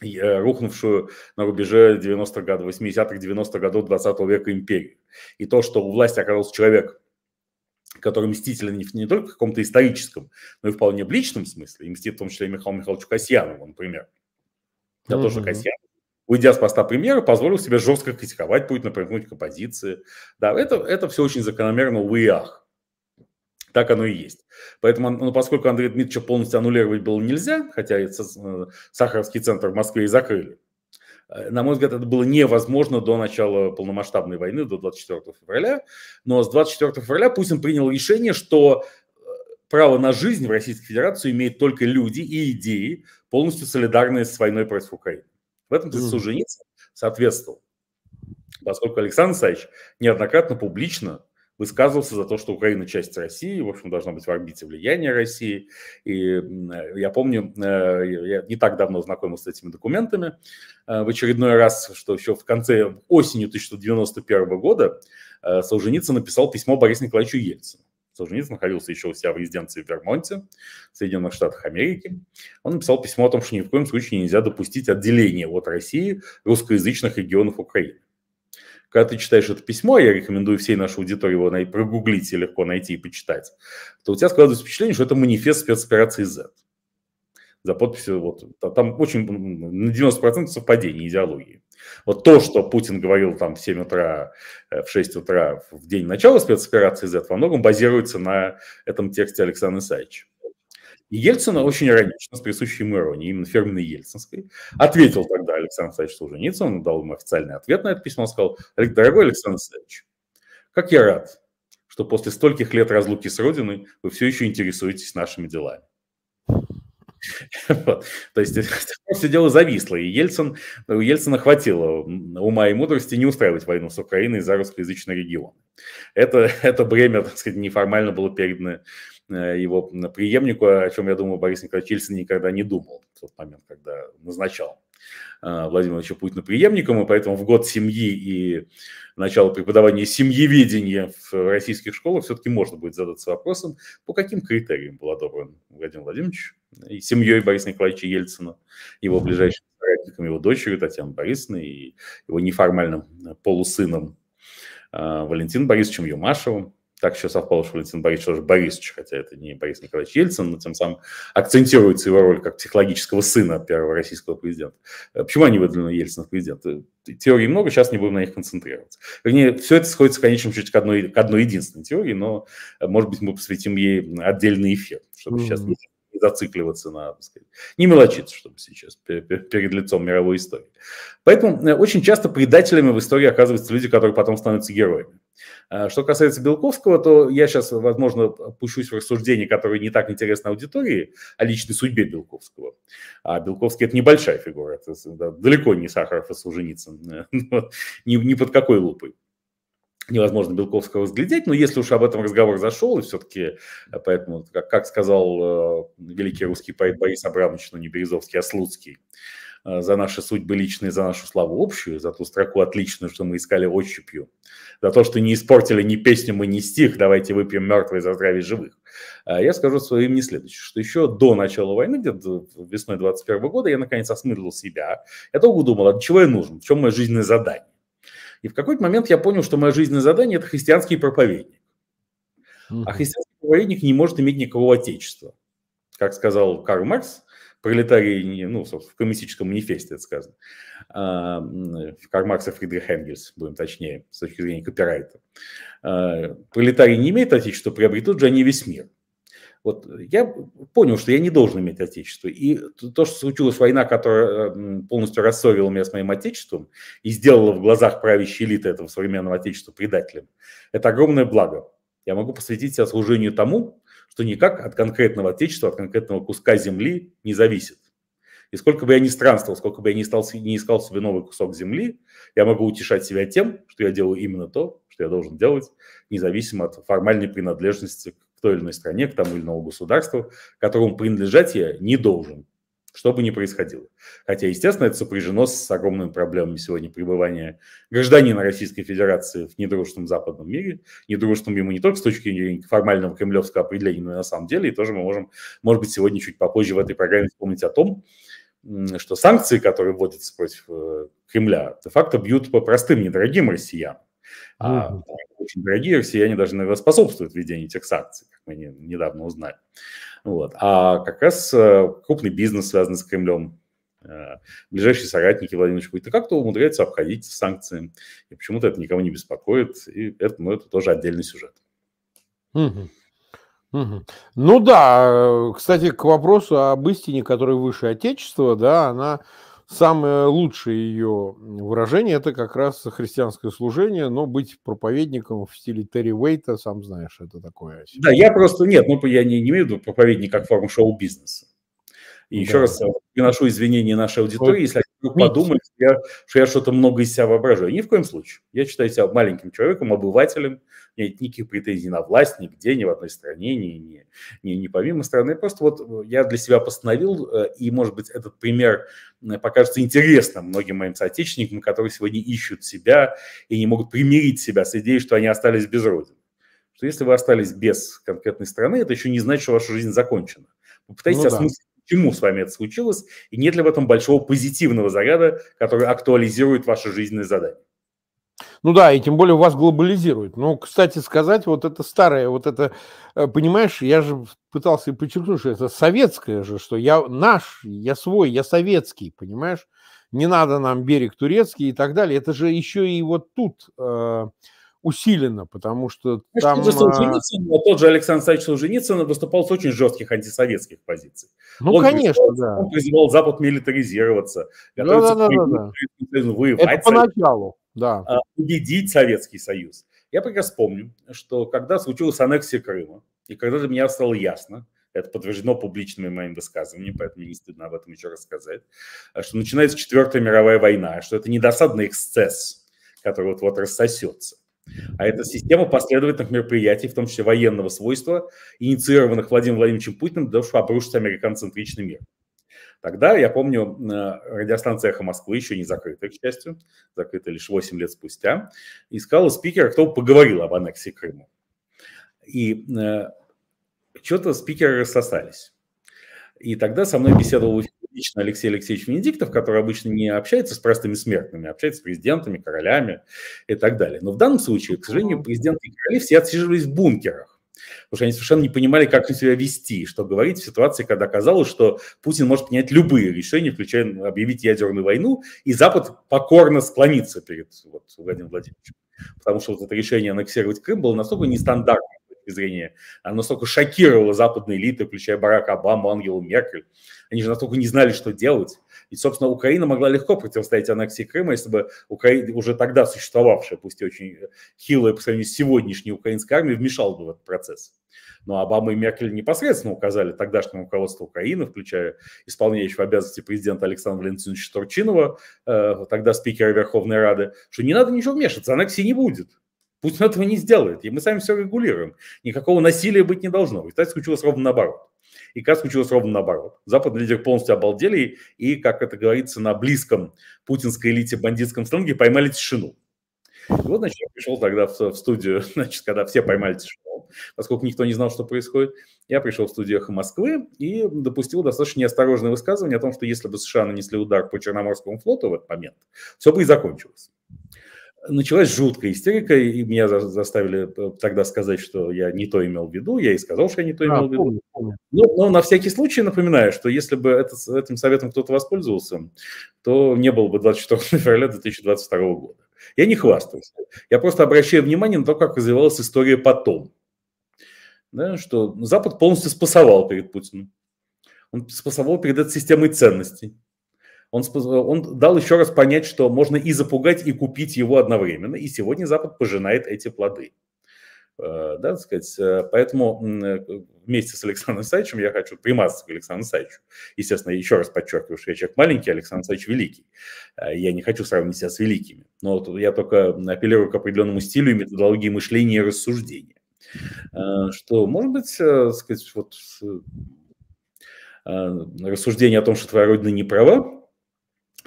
рухнувшую на рубеже 90-х годов, 80-х, 90-х годов 20 века империю. И то, что у власти оказался человек, который мстителен не, не только в каком-то историческом, но и в вполне личном смысле, и мстит в том числе и Михаилу Михайловичу Касьянову, например. Я тоже Касьянов уйдя с поста премьера, позволил себе жестко критиковать Путина, примкнуть к оппозиции. Да, это, это все очень закономерно, увы и ах. Так оно и есть. Поэтому, ну, поскольку Андрея Дмитриевича полностью аннулировать было нельзя, хотя э, Сахаровский центр в Москве и закрыли, Э, на мой взгляд, это было невозможно до начала полномасштабной войны, до 24 февраля. Но с 24 февраля Путин принял решение, что э, право на жизнь в Российской Федерации имеют только люди и идеи, полностью солидарные с войной против Украины. В этом mm-hmm. Солженицын соответствовал, поскольку Александр Саевич неоднократно публично высказывался за то, что Украина часть России, в общем, должна быть в орбите влияния России. И э, я помню, э, я не так давно знакомился с этими документами э, в очередной раз, что еще в конце осенью 1991 года Солженицын написал письмо Борису Николаевичу Ельцину. Солженицын находился еще у себя в резиденции в Вермонте, в Соединенных Штатах Америки. Он написал письмо о том, что ни в коем случае нельзя допустить отделение от России русскоязычных регионов Украины когда ты читаешь это письмо, я рекомендую всей нашей аудитории его прогуглить и легко найти и почитать, то у тебя складывается впечатление, что это манифест спецоперации Z. За подписью, вот, там очень на 90% совпадение идеологии. Вот то, что Путин говорил там в 7 утра, э, в 6 утра в день начала спецоперации Z, во многом базируется на этом тексте Александра Исаевича. И Ельцина очень иронично, с присущей ему иронией, именно фирменной ельцинской, ответил тогда Александр Александрович Солженицын, он дал ему официальный ответ на это письмо, он сказал, дорогой Александр Александрович, как я рад, что после стольких лет разлуки с Родиной вы все еще интересуетесь нашими делами. То есть все дело зависло, и Ельцин, у Ельцина хватило ума и мудрости не устраивать войну с Украиной за русскоязычный регион. Это, это бремя, так сказать, неформально было передано Э, его преемнику, о чем, я думаю, Борис Николаевич Ельцин никогда не думал в тот момент, когда назначал э, Владимира Ильича Путина преемником, и поэтому в год семьи и начало преподавания семьеведения в российских школах все-таки можно будет задаться вопросом, по каким критериям был одобрен Владимир Владимирович э, и семьей Бориса Николаевича Ельцина, его ближайшим соратником, его дочерью Татьяной Борисовной и его неформальным полусыном Валентином Борисовичем Юмашевым так еще совпало, что Валентин Борисович тоже Борисович, хотя это не Борис Николаевич Ельцин, но тем самым акцентируется его роль как психологического сына первого российского президента. Э, почему они выдвинули Ельцина в президента? Э, теорий много, сейчас не будем на них концентрироваться. Вернее, все это сходится в конечном счете к одной, к одной единственной теории, но, э, может быть, мы посвятим ей отдельный эфир, чтобы mm-hmm. сейчас не зацикливаться на, так сказать, не мелочиться, чтобы сейчас перед лицом мировой истории. Поэтому э, очень часто предателями в истории оказываются люди, которые потом становятся героями. А, что касается Белковского, то я сейчас, возможно, пущусь в рассуждения, которые не так интересны аудитории, о личной судьбе Белковского. А Белковский – это небольшая фигура, это далеко не Сахаров и Солженицын, э, не ну под какой лупой невозможно Белковского разглядеть, но если уж об этом разговор зашел, и все-таки, э, поэтому, как, как сказал э, великий русский поэт Борис Абрамович, ну не Березовский, а Слуцкий, э, за наши судьбы личные, за нашу славу общую, за ту строку отличную, что мы искали отщепью, за то, что не испортили ни песню мы, ни стих, давайте выпьем мертвые за здравие живых. А я скажу своим не следующее, что еще до начала войны, где-то весной 21 года, я наконец осмыслил себя. Я долго думал, а для чего я нужен, в чем мое жизненное задание. И в какой-то момент я понял, что мое жизненное задание – это христианский проповедник. А христианский проповедник не может иметь никакого отечества. Как сказал Карл Маркс, пролетарий, ну, в коммунистическом манифесте это сказано, а, Карл Маркс и Фридрих Энгельс, будем точнее, с точки зрения копирайта. А, Пролетарии не имеют отечества, приобретут же они весь мир. Вот я понял, что я не должен иметь отечество. И то, что случилась война, которая полностью рассорила меня с моим отечеством и сделала в глазах правящей элиты этого современного отечества предателем, это огромное благо. Я могу посвятить себя служению тому, что никак от конкретного отечества, от конкретного куска земли не зависит. И сколько бы я ни странствовал, сколько бы я ни, стал, ни искал себе новый кусок земли, я могу утешать себя тем, что я делаю именно то, что я должен делать, независимо от формальной принадлежности к в той или иной стране, к тому или иному государству, которому принадлежать я не должен, что бы ни происходило. Хотя, естественно, это сопряжено с огромными проблемами сегодня пребывания гражданина Российской Федерации в недружественном западном мире, недружественном ему не только с точки зрения формального кремлевского определения, но и на самом деле, и тоже мы можем, может быть, сегодня чуть попозже в этой программе вспомнить о том, что санкции, которые вводятся против э, Кремля, де-факто бьют по простым, недорогим россиянам mm-hmm. очень дорогие все, они даже, наверное, способствуют введению тех санкций, как мы не, недавно узнали. Вот. А как раз э, крупный бизнес, связанный с Кремлем, э, ближайшие соратники Владимира Путина как-то умудряются обходить санкции. И почему-то это никого не беспокоит. И это, ну, это тоже отдельный сюжет. Угу. Угу. Ну да, э, кстати, к вопросу об истине, которая выше Отечества, да, она Самое лучшее ее выражение – это как раз христианское служение, но быть проповедником в стиле Терри Уэйта, сам знаешь, это такое. Да, я просто, нет, ну, я не, не имею в виду проповедник как форму шоу-бизнеса. И да. еще раз э, приношу извинения нашей аудитории, если вдруг ну, подумали, что я, что я что-то много из себя воображаю. Ни в коем случае. Я считаю себя маленьким человеком, обывателем. нет никаких претензий на власть нигде, ни в одной стране, ни, ни, ни, ни помимо страны. Просто вот э, я для себя постановил, э, и, может быть, этот пример покажется интересным многим моим соотечественникам, которые сегодня ищут себя и не могут примирить себя с идеей, что они остались без родины. Что если вы остались без конкретной страны, это еще не значит, что ваша жизнь закончена. Попытайтесь ну, осмыслить почему с вами это случилось, и нет ли в этом большого позитивного заряда, который актуализирует ваше жизненное задание. Ну да, и тем более вас глобализирует. Ну, кстати сказать, вот это старое, вот это, э, понимаешь, я же пытался подчеркнуть, что это советское же, что я наш, я свой, я советский, понимаешь? Не надо нам берег турецкий и так далее. Это же еще и вот тут э, усиленно, потому что ну, там... Же а а Тот же Александр Саевич Солженицын выступал с очень жестких антисоветских позиций. Ну, он конечно, призывал, да. Он призывал Запад милитаризироваться, готовиться да, да, да, да, да. Это поначалу, да. Убедить а, Советский Союз. Я прекрасно помню, что когда случилась аннексия Крыма, и когда для меня стало ясно, это подтверждено публичными моими высказываниями, поэтому не стыдно об этом еще рассказать, что начинается Четвертая мировая война, что это недосадный эксцесс, который вот-вот рассосется. А это система последовательных мероприятий, в том числе военного свойства, инициированных Владимиром Владимировичем Путиным, для того, чтобы обрушить американо мир. Тогда, я помню, радиостанция «Эхо Москвы», еще не закрытая, к счастью, закрыта лишь 8 лет спустя, искала спикера, кто поговорил об аннексии Крыма. И э, что-то спикеры рассосались. И тогда со мной беседовал лично Алексей Алексеевич Венедиктов, который обычно не общается с простыми смертными, а общается с президентами, королями и так далее. Но в данном случае, к сожалению, президенты и короли все отсиживались в бункерах. Потому что они совершенно не понимали, как себя вести, что говорить в ситуации, когда казалось, что Путин может принять любые решения, включая объявить ядерную войну, и Запад покорно склонится перед вот, Владимиром Владимировичем. Потому что вот это решение аннексировать Крым было настолько нестандартным точки зрения. Она настолько шокировала западные элиты, включая Барака Обаму, Ангелу Меркель. Они же настолько не знали, что делать. и собственно, Украина могла легко противостоять аннексии Крыма, если бы Украина, уже тогда существовавшая, пусть и очень э, хилая по сравнению с сегодняшней украинской армией, вмешала бы в этот процесс. Но Обама и Меркель непосредственно указали тогдашнему руководству Украины, включая исполняющего обязанности президента Александра Валентиновича Турчинова, э, тогда спикера Верховной Рады, что не надо ничего вмешиваться, аннексии не будет. Путин этого не сделает, и мы сами все регулируем. Никакого насилия быть не должно. В результате случилось ровно наоборот. И как случилось ровно наоборот. Западные лидеры полностью обалдели и, как это говорится, на близком путинской элите бандитском сленге поймали тишину. И вот, значит, я пришел тогда в, в студию, значит, когда все поймали тишину, поскольку никто не знал, что происходит. Я пришел в студию «Эхо Москвы» и допустил достаточно неосторожное высказывание о том, что если бы США нанесли удар по Черноморскому флоту в этот момент, все бы и закончилось началась жуткая истерика, и меня заставили э, тогда сказать, что я не то имел в виду, я и сказал, что я не то имел а, в виду. Помню, помню. Но, но на всякий случай напоминаю, что если бы это, этим советом кто-то воспользовался, то не было бы 24 февраля 2022 года. Я не хвастаюсь, я просто обращаю внимание на то, как развивалась история потом. Да, что Запад полностью спасовал перед Путиным. Он спасовал перед этой системой ценностей он, он дал еще раз понять, что можно и запугать, и купить его одновременно. И сегодня Запад пожинает эти плоды. Э, да, так сказать, э, поэтому э, вместе с Александром Саевичем я хочу примазаться к Александру Саевичу. Естественно, еще раз подчеркиваю, что я человек маленький, Александр Саевич великий. Я не хочу сравнить себя с великими, но я только апеллирую к определенному стилю и методологии мышления и рассуждения. Что, может быть, сказать, вот рассуждение о том, что твоя родина не права,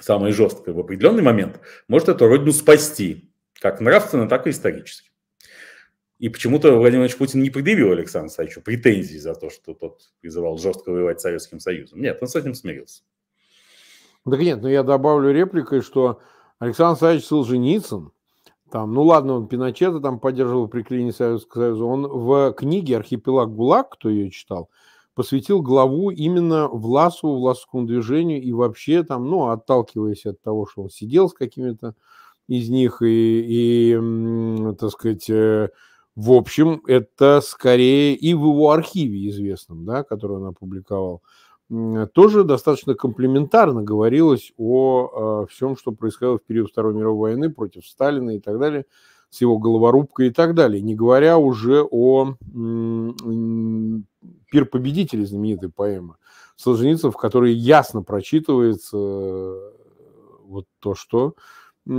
самое жесткое в определенный момент, может эту родину спасти, как нравственно, так и исторически. И почему-то Владимир Владимирович Путин не предъявил Александру Саичу претензий за то, что тот призывал жестко воевать с Советским Союзом. Нет, он с этим смирился. Так нет, но ну я добавлю репликой, что Александр Саевич Солженицын, там, ну ладно, он Пиночета там поддерживал при клине Советского Союза, он в книге «Архипелаг ГУЛАГ», кто ее читал, посвятил главу именно Власову, Власовскому движению и вообще там, ну, отталкиваясь от того, что он сидел с какими-то из них и, и так сказать, э, в общем, это скорее и в его архиве известном, да, который он опубликовал, тоже достаточно комплементарно говорилось о, о э, всем, что происходило в период Второй мировой войны против Сталина и так далее с его головорубкой и так далее, не говоря уже о «Пир победителей» знаменитой поэмы Солженицын, в которой ясно прочитывается э, вот то, что э,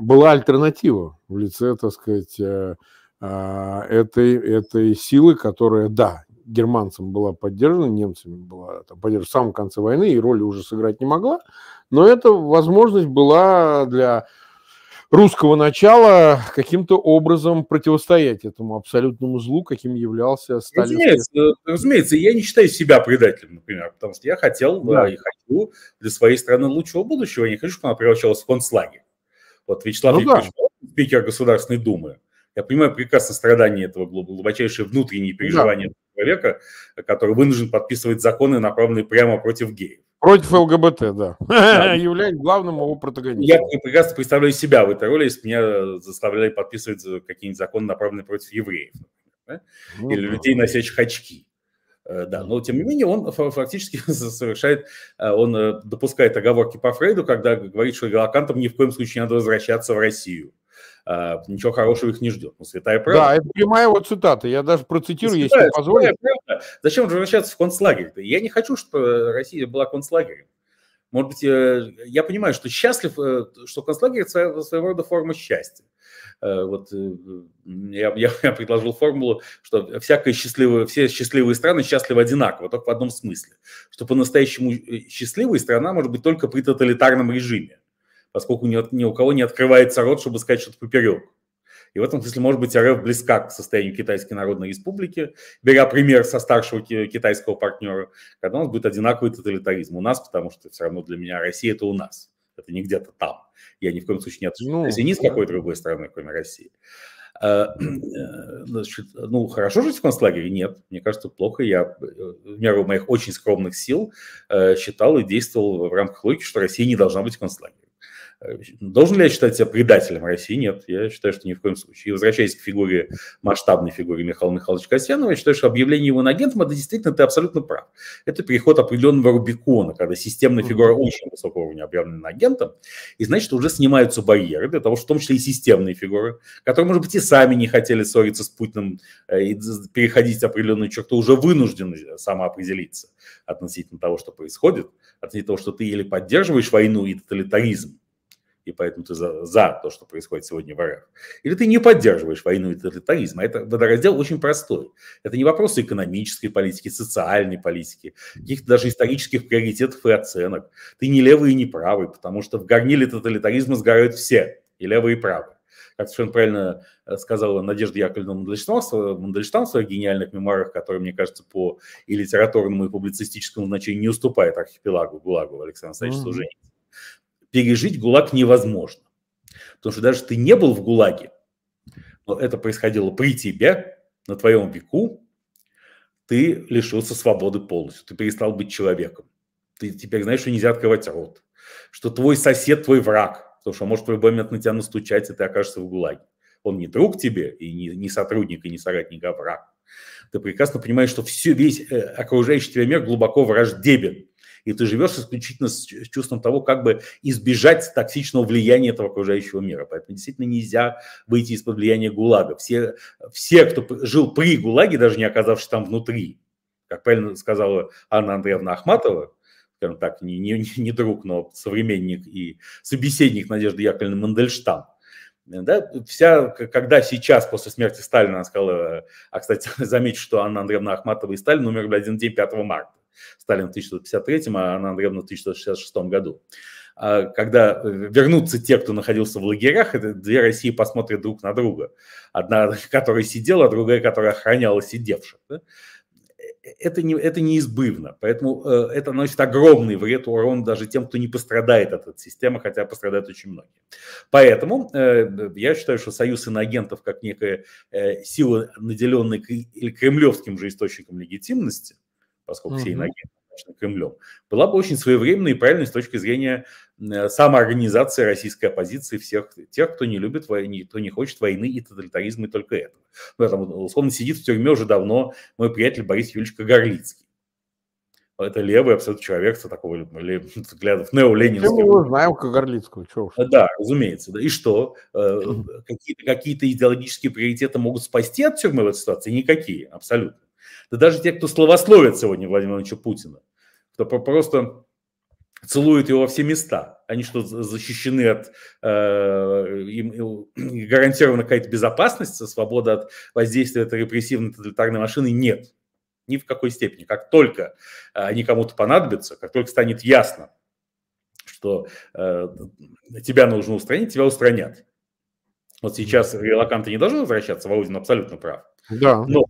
была альтернатива в лице, так сказать, э, этой, этой силы, которая, да, германцам была поддержана, немцами была там, поддержана в самом конце войны, и роли уже сыграть не могла, но эта возможность была для русского начала каким-то образом противостоять этому абсолютному злу, каким являлся Сталин. Разумеется, разумеется, я не считаю себя предателем, например, потому что я хотел э, да. и хочу для своей страны лучшего будущего. Я не хочу, чтобы она превращалась в концлагерь. Вот Вячеслав ну, Викторович, да. спикер Государственной Думы, я понимаю прекрасно страдания этого глубочайшие внутренние переживания да. человека, который вынужден подписывать законы, направленные прямо против геев. Против ЛГБТ, да. да. Являюсь главным его протагонистом. Я прекрасно представляю себя в этой роли, если меня заставляли подписывать какие-нибудь законы, направленные против евреев. Ну или людей, носящих очки. Э, да, но тем не менее он фактически совершает, э, он э, допускает оговорки по Фрейду, когда говорит, что релакантам ни в коем случае не надо возвращаться в Россию. А, ничего хорошего их не ждет. Ну, святая правда. Да, это прямая вот цитата. Я даже процитирую, ну, святая, если позволите. Зачем же возвращаться в концлагерь? Я не хочу, чтобы Россия была концлагерем. Может быть, э, я понимаю, что счастлив, э, что концлагерь – это своего рода форма счастья. Э, вот я, я, я предложил формулу, что всякое счастливое, все счастливые страны счастливы одинаково, только в одном смысле. Что по-настоящему счастливая страна может быть только при тоталитарном режиме поскольку ни, ни у кого не открывается рот, чтобы сказать что-то поперек. И в этом смысле, может быть, РФ близка к состоянию Китайской Народной Республики, беря пример со старшего китайского партнера, когда у нас будет одинаковый тоталитаризм у нас, потому что все равно для меня Россия – это у нас, это не где-то там. Я ни в коем случае не отсуждаю ну, ни с какой другой страны, кроме России. А, э, значит, ну, хорошо жить в концлагере? Нет, мне кажется, плохо. Я э, в меру моих очень скромных сил э, считал и действовал в рамках логики, что Россия не должна быть в концлагере. Должен ли я считать себя предателем России? Нет, я считаю, что ни в коем случае. И возвращаясь к фигуре, масштабной фигуре Михаила Михайловича Касьянова, я считаю, что объявление его агентом, это действительно, ты абсолютно прав. Это переход определенного Рубикона, когда системная фигура очень высокого уровня объявлена агентом, и значит, уже снимаются барьеры для того, что в том числе и системные фигуры, которые, может быть, и сами не хотели ссориться с Путиным э, и переходить определенную черту, уже вынуждены самоопределиться относительно того, что происходит, относительно того, что ты или поддерживаешь войну и тоталитаризм, и поэтому ты за, за то, что происходит сегодня в РФ. Или ты не поддерживаешь войну и тоталитаризм. А это водораздел очень простой. Это не вопросы экономической политики, социальной политики, каких-то даже исторических приоритетов и оценок. Ты не левый и не правый, потому что в горниле тоталитаризма сгорают все, и левые, и правые. Как совершенно правильно э, сказала Надежда Яковлевна Мандельштам, э, Мандельштам в гениальных мемуарах, которые, мне кажется, по и литературному, и публицистическому значению не уступает архипелагу ГУЛАГу Александра Александровича mm-hmm пережить ГУЛАГ невозможно. Потому что даже ты не был в ГУЛАГе, но это происходило при тебе, на твоем веку, ты лишился свободы полностью, ты перестал быть человеком. Ты теперь знаешь, что нельзя открывать рот, что твой сосед твой враг, потому что он может в любой момент на тебя настучать, и ты окажешься в ГУЛАГе. Он не друг тебе, и не, не сотрудник, и не соратник, а враг. Ты прекрасно понимаешь, что все, весь э, окружающий тебя мир глубоко враждебен и ты живешь исключительно с чувством того, как бы избежать токсичного влияния этого окружающего мира. Поэтому действительно нельзя выйти из-под влияния ГУЛАГа. Все, все, кто жил при ГУЛАГе, даже не оказавшись там внутри, как правильно сказала Анна Андреевна Ахматова, скажем так, не, не, не друг, но современник и собеседник Надежды Яковлевны Мандельштам, да, вся, когда сейчас, после смерти Сталина, она сказала, а, кстати, замечу, что Анна Андреевна Ахматова и Сталин умерли один день 5 марта. Сталин в 1953, а Анна Андреевна в 1966 году. А, когда э, вернутся те, кто находился в лагерях, это две России посмотрят друг на друга. Одна, которая сидела, а другая, которая охраняла сидевших. Э, это, не, это неизбывно. Поэтому э, это наносит огромный вред, урон даже тем, кто не пострадает от этой системы, хотя пострадают очень многие. Поэтому я считаю, что союз иноагентов как некая сила, наделенная или кремлевским же источником легитимности, поскольку mm-hmm. все иноагенты назначены Кремлем, была бы очень своевременной и правильной с точки зрения э, самоорганизации российской оппозиции всех тех, кто не любит войны, кто не хочет войны и тоталитаризма и только этого. Ну, там, условно, сидит в тюрьме уже давно мой приятель Борис Юльевич Горлицкий это левый абсолютно человек, со такого или, взглядов неоленинских. Ну, мы знаем как Горлицкого, что уж. Э, да, разумеется. Да. И что? Э, какие-то какие идеологические приоритеты могут спасти от тюрьмы в этой ситуации? Никакие, абсолютно. Да даже те, кто словословит сегодня Владимира Владимировича Путина, кто просто целуют его во все места. Они что, защищены от... Э, им гарантирована какая-то безопасность, свобода от воздействия этой репрессивной тоталитарной машины? Нет. Ни в какой степени. Как только э, они кому-то понадобятся, как только станет ясно, что э, тебя нужно устранить, тебя устранят. Вот сейчас релаканты не должны возвращаться, Володин абсолютно прав. Да. Но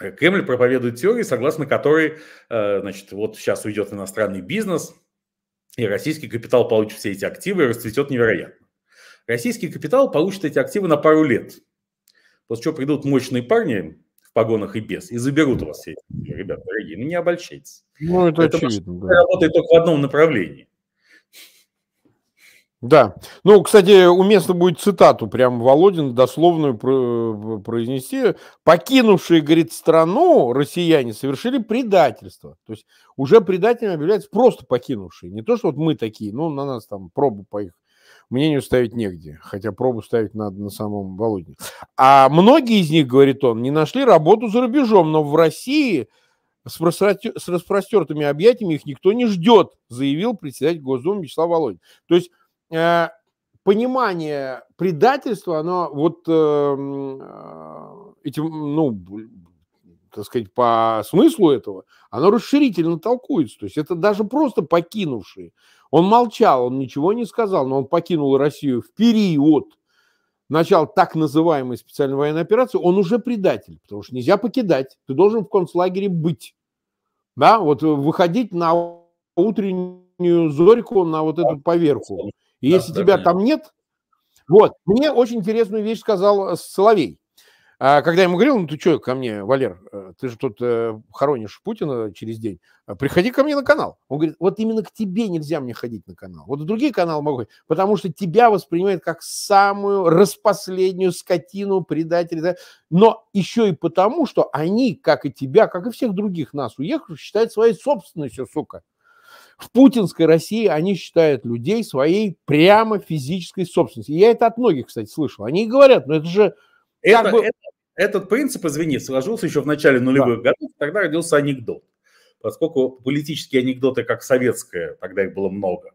Э, Кремль проповедует теорию, согласно которой, э, значит, вот сейчас уйдет иностранный бизнес, и российский капитал получит все эти активы и расцветет невероятно. Российский капитал получит эти активы на пару лет, после чего придут мощные парни в погонах и без и заберут у вас все эти активы. Ребята, дорогие, ну не обольщайтесь. Ну, это, это очевидно, да. работает только в одном направлении. Да. Ну, кстати, уместно будет цитату прям Володин дословную э, произнести. Покинувшие, говорит, страну россияне совершили предательство. То есть уже предателями объявляются просто покинувшие. Не то, что вот мы такие, ну, на нас там пробу по их мнению ставить негде, хотя пробу ставить надо на самом Володине. А многие из них, говорит он, не нашли работу за рубежом, но в России с, распростертыми объятиями их никто не ждет, заявил председатель Госдумы Вячеслав Володин. То есть Э, понимание предательства, оно вот э, э, этим, ну, так сказать, по смыслу этого, оно расширительно толкуется. То есть это даже просто покинувший. Он молчал, он ничего не сказал, но он покинул Россию в период начала так называемой специальной военной операции, он уже предатель, потому что нельзя покидать. Ты должен в концлагере быть. Да, вот выходить на утреннюю зорьку, на вот эту поверку. И да, если да, тебя да. там нет, вот, мне очень интересную вещь сказал э, Соловей. А когда я ему говорил, ну ты что ко мне, Валер, э, ты же тут э, хоронишь Путина через день, э, приходи ко мне на канал. Он говорит, вот именно к тебе нельзя мне ходить на канал. Вот в другие каналы могу, потому что тебя воспринимают как самую распоследнюю скотину, предателя. Да? Но еще и потому, что они, как и тебя, как и всех других нас уехавших, считают своей собственностью, сука. В путинской России они считают людей своей прямо физической собственностью. я это от многих, кстати, слышал. Они говорят, но ну, это же... Это, как бы... это, этот принцип, извини, сложился еще в начале нулевых да. годов, тогда родился анекдот. Поскольку политические анекдоты, как советская, тогда их было много.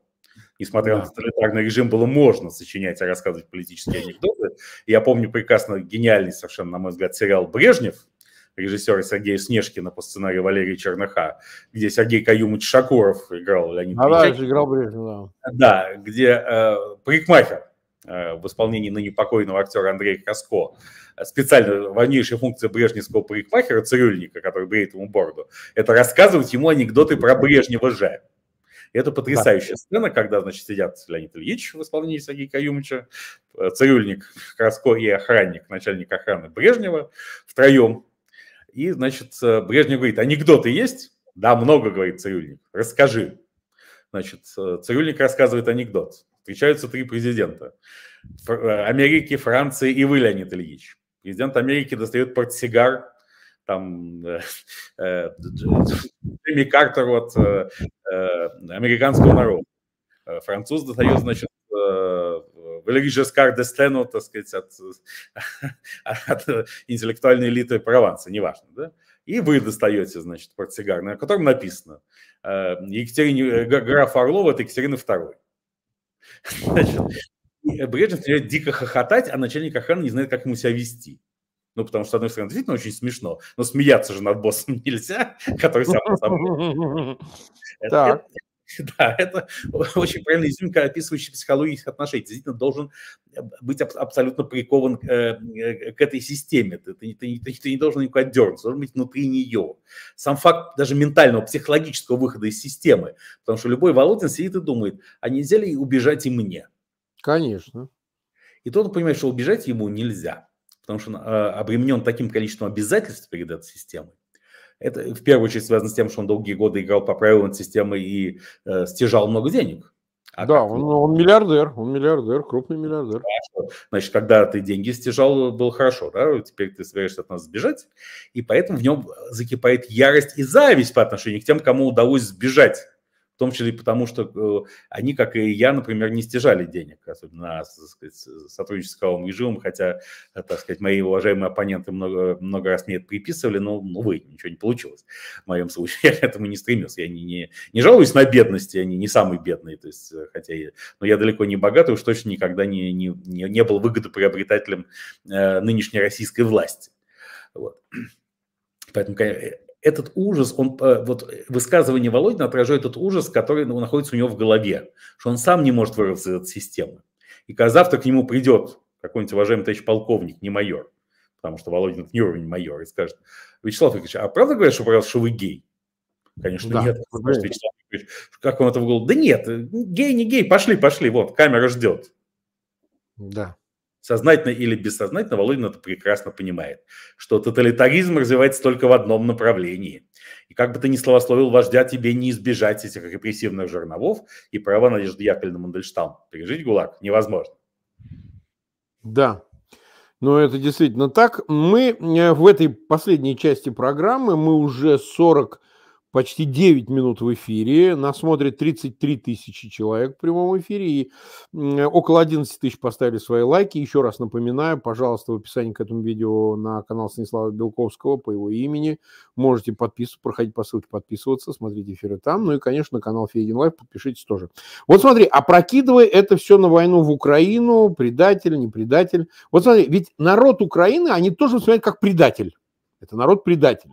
Несмотря да. на тоталитарный режим, было можно сочинять и рассказывать политические анекдоты. Я помню прекрасно гениальный совершенно, на мой взгляд, сериал «Брежнев», режиссера Сергея Снежкина по сценарию Валерия Черныха, где Сергей Каюмович Шакуров играл Леонид А дальше играл Брежнева. Да, где э, парикмахер э, в исполнении ныне покойного актера Андрея Краско специально важнейшая функция брежневского парикмахера, цирюльника, который бреет ему бороду, это рассказывать ему анекдоты про Брежнева же. Это потрясающая да. сцена, когда, значит, сидят Леонид Ильич в исполнении Сергея Каюмовича, э, цирюльник Краско и охранник, начальник охраны Брежнева втроем и, значит, э, Брежнев говорит, анекдоты есть? Да, много, говорит Цирюльник, расскажи. Значит, э, Цирюльник рассказывает анекдот. Встречаются три президента. Э, Америки, Франции и вы, Леонид Ильич. Президент Америки достает портсигар, там, Джимми Картер от американского народа. Француз достает, значит, Валерий Жескар де Стену, так сказать, от, от интеллектуальной элиты Прованса, неважно, да? И вы достаете, значит, портсигар, на котором написано э, Екатерине, э, граф Орлова, это Екатерина II. Значит, Брежнев начинает дико хохотать, а начальник охраны не знает, как ему себя вести. Ну, потому что, с одной стороны, действительно очень смешно, но смеяться же над боссом нельзя, который сам собой. Да, это очень правильная изюминка, описывающая психологию их отношений. Действительно, должен э, быть абсолютно прикован к, э, э, к этой системе. Ты, ты, ты, ты, ты не должен никуда дернуться, должен быть внутри нее. Сам факт даже ментального, психологического выхода из системы. Потому что любой Володин сидит и думает, а нельзя ли убежать и мне? Конечно. И тот понимает, что убежать ему нельзя, потому что он обременен таким количеством обязательств перед этой системой, это в первую очередь связано с тем, что он долгие годы играл по правилам системы и э, стяжал много денег. А да, он, он миллиардер, он миллиардер, крупный миллиардер. Хорошо. Значит, когда ты деньги стяжал, было хорошо, да? Теперь ты собираешься от нас сбежать, и поэтому в нем закипает ярость и зависть по отношению к тем, кому удалось сбежать в том числе и потому, что э, они, как и я, например, не стяжали денег, особенно а, сказать, сотрудническим режимом, хотя, э, так сказать, мои уважаемые оппоненты много, много раз мне это приписывали, но, ну, увы, ничего не получилось. В моем случае я к этому не стремился. Я не, не, не жалуюсь на бедности, они не, самые бедные, то есть, э, хотя я, но я далеко не богатый, уж точно никогда не, не, не, не был выгодоприобретателем э, нынешней российской власти. Вот. Поэтому конечно, этот ужас, он, э, вот э, высказывание Володина отражает этот ужас, который ну, находится у него в голове, что он сам не может вырваться из этой системы. И когда завтра к нему придет какой-нибудь уважаемый товарищ полковник, не майор, потому что Володин не уровень майора, и скажет, Вячеслав Игоревич, а правда говорят, что, пожалуйста, что вы гей? Конечно, да, нет. Значит, Вячеслав Игоревич, как он это в голову? Да нет, э, гей, не гей, пошли, пошли, вот, камера ждет. Да. Сознательно или бессознательно Володин это прекрасно понимает, что тоталитаризм развивается только в одном направлении. И как бы ты ни словословил вождя, тебе не избежать этих репрессивных жерновов и права Надежды Яковлевны Мандельштам. Пережить ГУЛАГ невозможно. Да, но это действительно так. Мы э, в этой последней части программы, мы уже 40 почти 9 минут в эфире. Нас смотрит 33 тысячи человек в прямом эфире. И около 11 тысяч поставили свои лайки. Еще раз напоминаю, пожалуйста, в описании к этому видео на канал Станислава Белковского по его имени. Можете подписываться, проходить по ссылке, подписываться, смотреть эфиры там. Ну и, конечно, на канал Фейген Лайф, подпишитесь тоже. Вот смотри, опрокидывай это все на войну в Украину, предатель, не предатель. Вот смотри, ведь народ Украины, они тоже смотрят как предатель. Это народ предатель.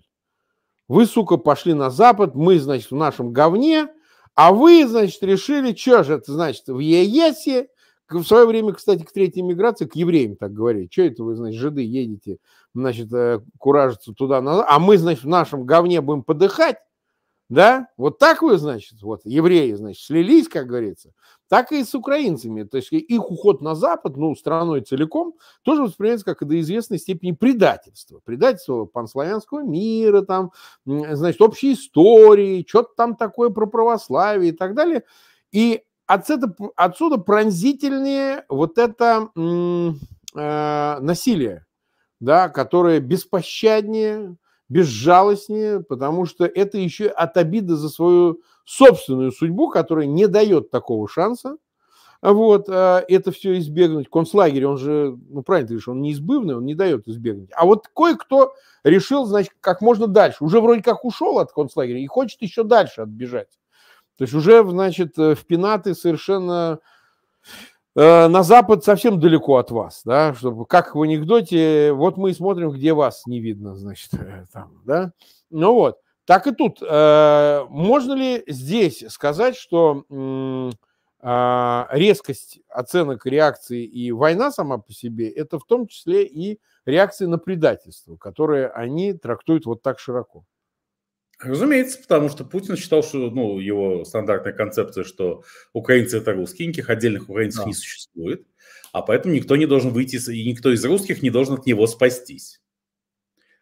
Вы, сука, пошли на Запад, мы, значит, в нашем говне, а вы, значит, решили, что же это значит, в ЕЕСе, в свое время, кстати, к третьей миграции, к евреям так говорили. Что это вы, значит, жиды едете, значит, э, куражиться туда, назад, а мы, значит, в нашем говне будем подыхать, да? Вот так вы, значит, вот евреи, значит, слились, как говорится, так и с украинцами. То есть их уход на Запад, ну, страной целиком, тоже воспринимается как до известной степени предательство. Предательство панславянского мира, там, значит, общей истории, что-то там такое про православие и так далее. И отсюда, отсюда пронзительнее вот это э, насилие, да, которое беспощаднее, безжалостнее, потому что это еще от обиды за свою собственную судьбу, которая не дает такого шанса. Вот, а, это все избегнуть. Концлагерь, он же, ну правильно ты говоришь, он неизбывный, он не дает избегнуть. А вот кое-кто решил, значит, как можно дальше. Уже вроде как ушел от концлагеря и хочет еще дальше отбежать. То есть уже, значит, э, в пенаты совершенно Э, на запад совсем далеко от вас, да, чтобы, как в анекдоте, вот мы и смотрим, где вас не видно, значит, э, там, да. Ну вот, так и тут. Э, можно ли здесь сказать, что а, резкость оценок реакции и война сама по себе, это в том числе и реакции на предательство, которые они трактуют вот так широко? Разумеется, потому что Путин считал, что ну, его стандартная концепция, что украинцы это русские, никаких отдельных украинцев да. не существует, а поэтому никто не должен выйти, и никто из русских не должен от него спастись.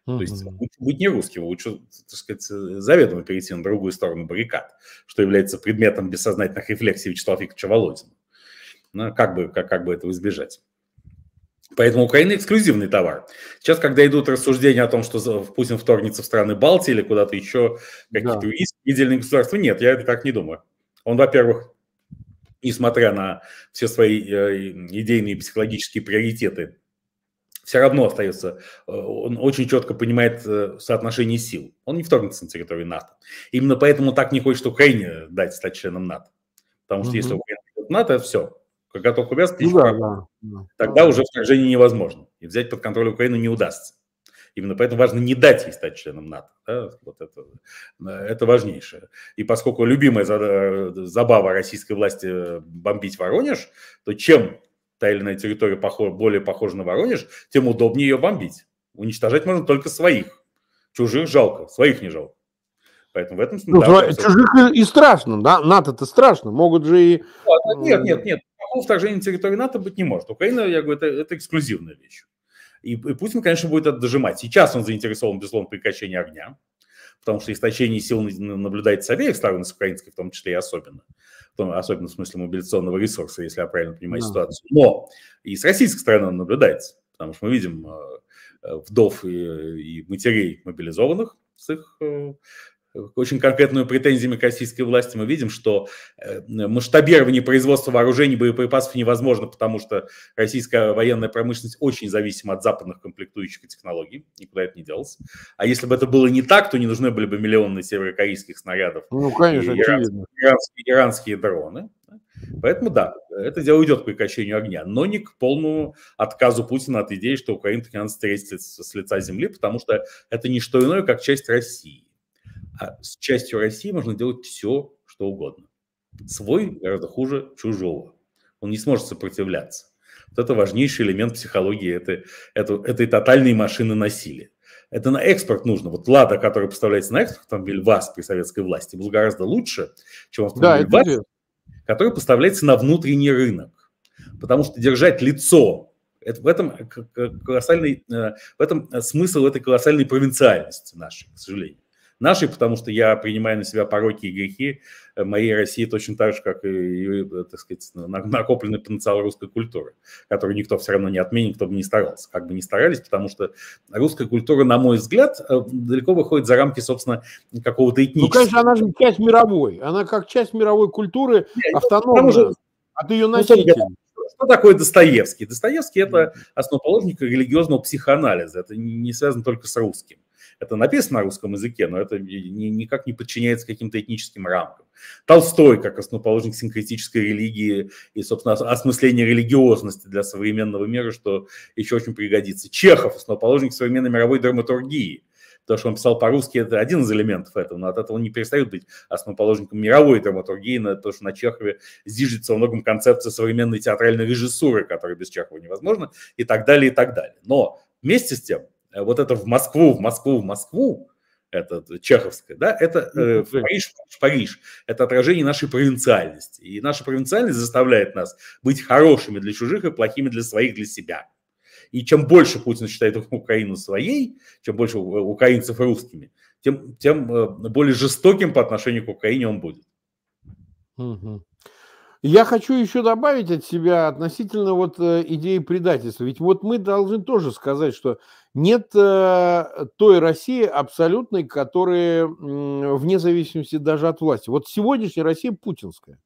Uh-huh. То есть лучше быть не русским, лучше, так сказать, заведомо перейти на другую сторону баррикад, что является предметом бессознательных рефлексий Вячеслава Викторовича Володина. Ну, как бы, как, как бы этого избежать? Поэтому Украина эксклюзивный товар. Сейчас, когда идут рассуждения о том, что Путин вторгнется в страны Балтии или куда-то еще, какие-то да. государства, нет, я это так не думаю. Он, во-первых, несмотря на все свои э, идейные и психологические приоритеты, все равно остается, э, он очень четко понимает э, соотношение сил. Он не вторгнется на территорию НАТО. Именно поэтому так не хочет Украине дать стать членом НАТО. Потому что угу. если Украина НАТО, все, как готов увяз, ну, да, да, да. тогда уже вторжение невозможно. И взять под контроль Украину не удастся. Именно поэтому важно не дать ей стать членом НАТО. Да? Вот это, это важнейшее. И поскольку любимая забава российской власти э, бомбить Воронеж, то чем та или иная территория похож, более похожа на Воронеж, тем удобнее ее бомбить. Уничтожать можно только своих. Чужих жалко, своих не жалко. Поэтому в этом смысле... Ну, да, чужих и страшно, да? НАТО-то страшно, могут же и... Нет, нет, нет никакого вторжения на территорию НАТО быть не может. Украина, я говорю, это, это эксклюзивная вещь. И, и Путин, конечно, будет это дожимать. Сейчас он заинтересован, безусловно, в прекращении огня, потому что истощение сил наблюдается с обеих сторон, с украинской в том числе и особенно. В том, особенно в смысле мобилизационного ресурса, если я правильно понимаю да. ситуацию. Но и с российской стороны он наблюдается, потому что мы видим э, э, вдов и, и матерей мобилизованных с их э, очень конкретную претензиями к российской власти мы видим, что э, масштабирование производства вооружений и боеприпасов невозможно, потому что российская военная промышленность очень зависима от западных комплектующих и технологий, никуда это не делось. А если бы это было не так, то не нужны были бы миллионы северокорейских снарядов ну, конечно, и иранские, иранские, иранские дроны. Поэтому да, это дело идет к прекращению огня, но не к полному отказу Путина от идеи, что Украина таки надо встретить с лица земли, потому что это не что иное, как часть России. А с частью России можно делать все, что угодно. Свой гораздо хуже чужого. Он не сможет сопротивляться. Вот это важнейший элемент психологии этой, этой, этой тотальной машины насилия. Это на экспорт нужно. Вот «Лада», который поставляется на экспорт, автомобиль ВАЗ при советской власти, был гораздо лучше, чем автомобиль да, ВАЗ, который поставляется на внутренний рынок. Потому что держать лицо это в этом колоссальный, э, в этом э, смысл этой колоссальной провинциальности нашей, к сожалению нашей, потому что я принимаю на себя пороки и грехи э, моей России точно так же, как и, э, так сказать, накопленный потенциал русской культуры, который никто все равно не отменит, кто бы не старался, как бы не старались, потому что русская культура, на мой взгляд, э, далеко выходит за рамки, собственно, какого-то ну, этнического. Ну, конечно, она же часть мировой, она как часть мировой культуры ну, автономная. же... от ее ну, носителя что такое Достоевский? Достоевский – это основоположник религиозного психоанализа. Это не связано только с русским. Это написано на русском языке, но это никак не подчиняется каким-то этническим рамкам. Толстой, как основоположник синкретической религии и, собственно, осмысления религиозности для современного мира, что еще очень пригодится. Чехов, основоположник современной мировой драматургии. То, что он писал по-русски, это один из элементов этого, но от этого он не перестает быть основоположником мировой драматургии, на то, что на Чехове зиждется во многом концепция современной театральной режиссуры, которая без Чехова невозможна, и так далее, и так далее. Но вместе с тем, Э, вот это в Москву, в Москву, в Москву, это чеховская, да, это э, в Париж, в Париж. Это отражение нашей провинциальности. И наша провинциальность заставляет нас быть хорошими для чужих и плохими для своих, для себя. И чем больше Путин считает Украину своей, чем больше э, украинцев русскими, тем, тем э, более жестоким по отношению к Украине он будет. Я хочу еще добавить от себя относительно вот идеи предательства. Ведь вот мы должны тоже сказать, что нет э, той России абсолютной, которая вне зависимости даже от власти. Вот сегодняшняя Россия путинская.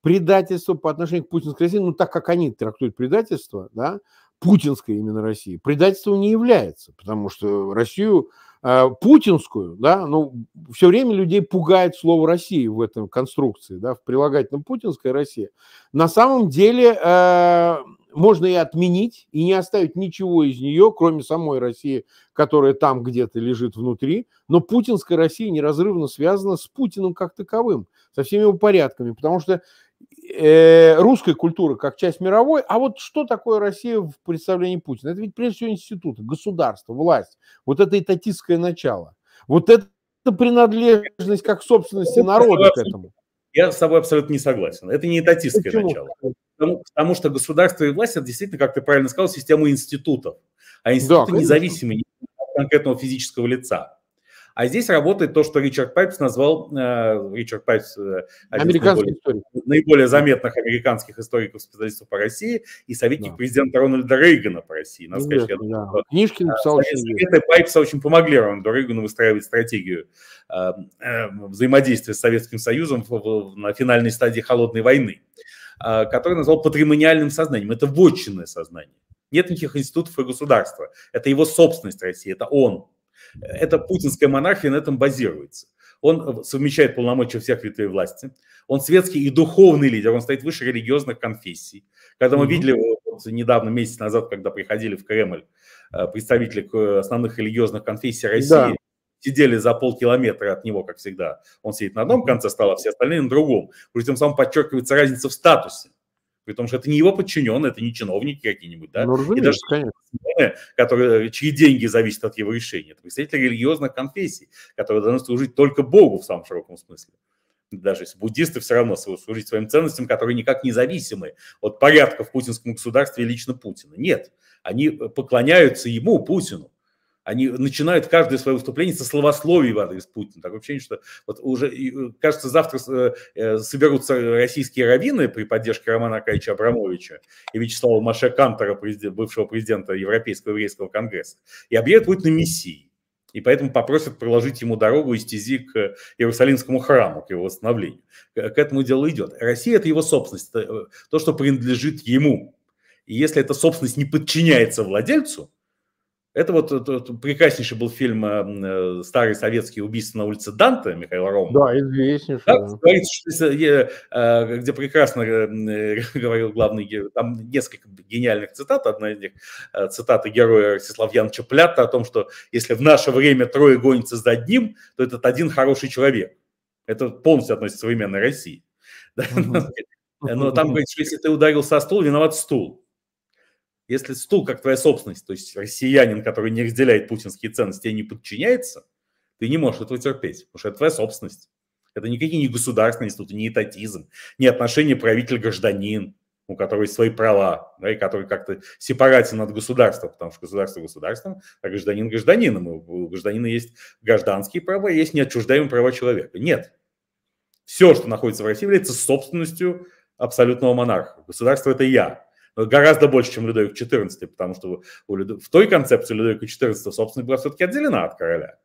Предательство по отношению к путинской России, ну так как они трактуют предательство, да, путинская именно Россия. предательством не является, потому что Россию Э, путинскую, да, ну, все время людей пугает слово Россия в этом конструкции, да, в прилагательном путинская Россия. На самом деле э, можно и отменить, и не оставить ничего из нее, кроме самой России, которая там где-то лежит внутри, но путинская Россия неразрывно связана с Путиным как таковым, со всеми его порядками, потому что Э, русской культуры как часть мировой, а вот что такое Россия в представлении Путина? Это ведь прежде всего институты, государство, власть, вот это этатистское начало, вот это принадлежность как собственности народа к этому. Я с тобой абсолютно не согласен. Это не этатистское Почему? начало. Потому, потому что государство и власть – это действительно, как ты правильно сказал, система институтов. А институты да, независимы от конкретного физического лица. А здесь работает то, что Ричард Пайпс назвал, э, Ричард Пайпс, э, наиболее, наиболее заметных американских историков, специалистов по России и советник да. президента Рональда Рейгана по России. Надо сказать, я думаю, Книжки написал. советы Пайпса очень помогли Рональду Рейгану выстраивать стратегию э, э, взаимодействия с Советским Союзом в, в, на финальной стадии холодной войны, э, который назвал патримониальным сознанием. Это вотчинное сознание. Нет никаких институтов и государства. Это его собственность России, это он. Это путинская монархия на этом базируется. Он совмещает полномочия всех ветвей власти. Он светский и духовный лидер. Он стоит выше религиозных конфессий. Когда мы mm видели вот, недавно, месяц назад, когда приходили в Кремль э, представители э, основных религиозных конфессий России, да сидели за полкилометра от него, как всегда. Он сидит на одном конце стола, все остальные на другом. При этом сам подчеркивается разница в статусе при том, что это не его подчиненные, это не чиновники какие-нибудь, да? Ну, разумеется, и даже конечно. которые, чьи деньги зависят от его решения. Это представители религиозных конфессий, которые должны служить только Богу в самом широком смысле. Даже если буддисты все равно служить своим ценностям, которые никак не зависимы от порядка в путинском государстве и лично Путина. Нет, они э, поклоняются ему, Путину они начинают каждое свое выступление со словословий в адрес Путина. Такое ощущение, что вот уже, э, кажется, завтра э, э, соберутся российские раввины при поддержке Романа Аркадьевича Абрамовича и Вячеслава Маше Кантера, бывшего президента Европейского еврейского конгресса, и объявят Путина мессией. И поэтому попросят проложить ему дорогу и стези к Иерусалимскому храму, к его восстановлению. К этому дело идет. Россия – это его собственность, то, что принадлежит ему. И если эта собственность не подчиняется владельцу – это вот этот прекраснейший был фильм э, э, «Старый советский убийство на улице Данте» Михаила Рома. Да, известнейший. Да, говорится, что, э, где прекрасно говорил главный герой. Там несколько гениальных цитат. Одна из них – цитата героя Ростислава Яновича Плята о том, что если в наше время трое гонится за одним, то этот один хороший человек. Это полностью относится к современной России. Но там говорится, что если ты ударил со стула, виноват стул. Если стул как твоя собственность, то есть россиянин, который не разделяет путинские ценности и не подчиняется, ты не можешь этого терпеть, потому что это твоя собственность. Это никакие не государственные институты, не этатизм, не отношение правитель-гражданин, у которого есть свои права, да, и который как-то сепаратен от государства, потому что государство государством, а гражданин гражданином. У гражданина есть гражданские права, есть неотчуждаемые права человека. Нет. Все, что находится в России, является собственностью абсолютного монарха. Государство – это я, гораздо больше, чем Людовик XIV, потому что у Люд... в той концепции Людовика XIV собственность была все-таки отделена от короля.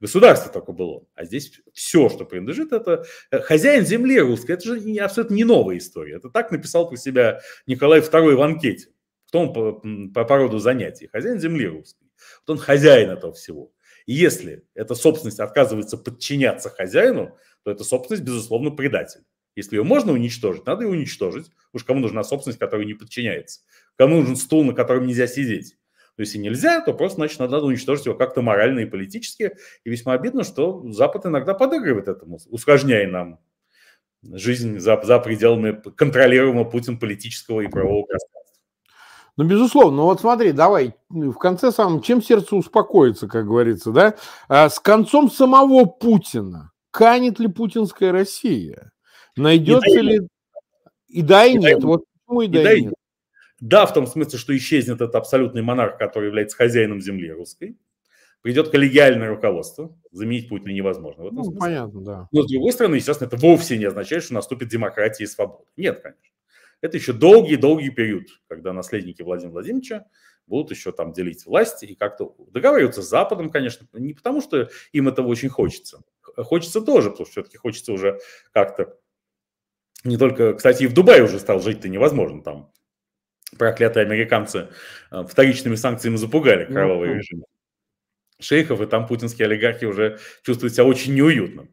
Государство только было. А здесь все, что принадлежит, это э, хозяин земли русской. Это же не, абсолютно не новая история. Это так написал про себя Николай II в анкете. Кто он по, по, по занятий? Хозяин земли русской. Вот он хозяин этого всего. И если эта собственность отказывается подчиняться хозяину, то эта собственность, безусловно, предатель. Если ее можно уничтожить, надо ее уничтожить. Уж кому нужна собственность, которая не подчиняется? Кому нужен стул, на котором нельзя сидеть? То есть, если нельзя, то просто, значит, надо уничтожить его как-то морально и политически. И весьма обидно, что Запад иногда подыгрывает этому, усложняя нам жизнь за, за пределами контролируемого Путин политического и правового пространства. Ну, безусловно. Ну, вот смотри, давай, ну, в конце самом, чем сердце успокоится, как говорится, да? А с концом самого Путина, канет ли путинская Россия? Найдется и ли... И да, и, и нет. Да, вот почему и, и да, и, да, и нет. Да, в том смысле, что исчезнет этот абсолютный монарх, который является хозяином земли русской. Придет коллегиальное руководство. Заменить Путина невозможно. В этом ну, смысле. понятно, да. Но, с другой стороны, естественно, это вовсе не означает, что наступит демократия и свобода. Нет, конечно. Это еще долгий-долгий период, когда наследники Владимира Владимировича будут еще там делить власть и как-то договариваться с Западом, конечно, не потому что им этого очень хочется. Хочется тоже, потому что все-таки хочется уже как-то не только, кстати, и в Дубае уже стал жить-то невозможно там. Проклятые американцы э, вторичными санкциями запугали ну кровавый mm-hmm. режим шейхов, и там путинские олигархи уже чувствуют себя очень неуютно.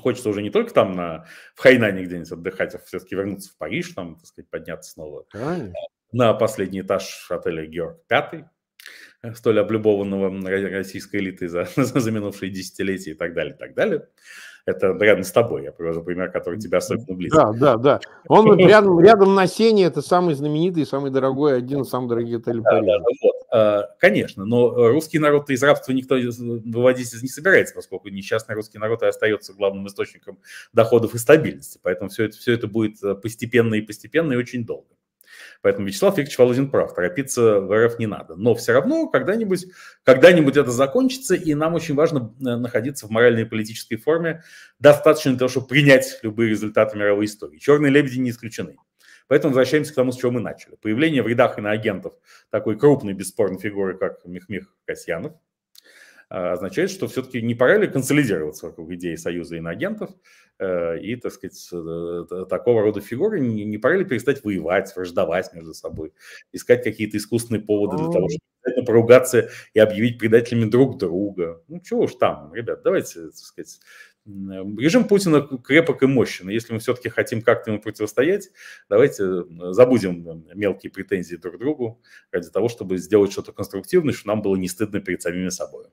Хочется уже не только там на, в Хайнане где-нибудь отдыхать, а все-таки вернуться в Париж, там, так сказать, подняться снова Правильно. на последний этаж отеля «Георг Пятый», столь облюбованного российской элиты за, за минувшие десятилетия и так далее, и так далее. Это рядом с тобой, я привожу пример, который тебя особенно близко. Да, да, да. Он рядом, рядом на Сене, это самый знаменитый, самый дорогой, один из самых дорогих отелей да, Да, да, вот. А, конечно, но русский народ из рабства никто выводить не собирается, поскольку несчастный русский народ и остается главным источником доходов и стабильности. Поэтому все это, все это будет э, постепенно и постепенно и очень долго. Поэтому Вячеслав Викторович Володин прав, торопиться в РФ не надо. Но все равно когда-нибудь когда это закончится, и нам очень важно э, находиться в моральной и политической форме, достаточно для того, чтобы принять любые результаты мировой истории. Черные лебеди не исключены. Поэтому возвращаемся к тому, с чего мы начали. Появление в рядах иноагентов такой крупной бесспорной фигуры, как Мехмех Касьянов – а, означает, что все-таки не пора ли консолидироваться вокруг идеи союза иноагентов э, и, так сказать, э, такого рода фигуры, не пора ли перестать воевать, враждовать между собой, искать какие-то искусственные поводы для того, ну. чтобы поругаться и объявить предателями друг друга. Ну, чего уж там, ребят, давайте, так сказать, Режим Путина крепок и мощен. Если мы все-таки хотим как-то ему противостоять, давайте забудем мелкие претензии друг к другу ради того, чтобы сделать что-то конструктивное, чтобы нам было не стыдно перед самими собой.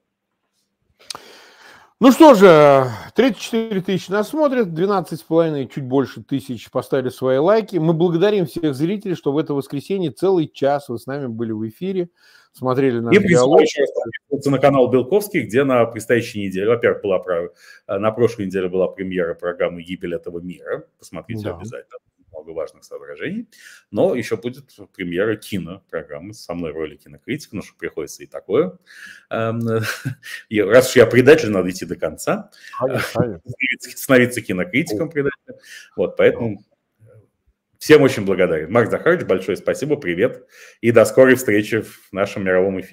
Ну что же, 34 тысячи нас смотрят, с половиной, чуть больше тысяч поставили свои лайки. Мы благодарим всех зрителей, что в это воскресенье целый час вы с нами были в эфире, смотрели на И диалог. еще на канал Белковский, где на предстоящей неделе, во-первых, была, э, на прошлой неделе была премьера программы «Гибель этого мира». Посмотрите да. обязательно много важных соображений. Но еще будет премьера кинопрограммы со мной в роли кинокритика, ну что приходится и такое. И эм, раз уж я предатель, надо идти до конца. Становиться кинокритиком предателем. Вот, поэтому всем очень благодарен. Марк Захарович, большое спасибо, привет и до скорой встречи в нашем мировом эфире.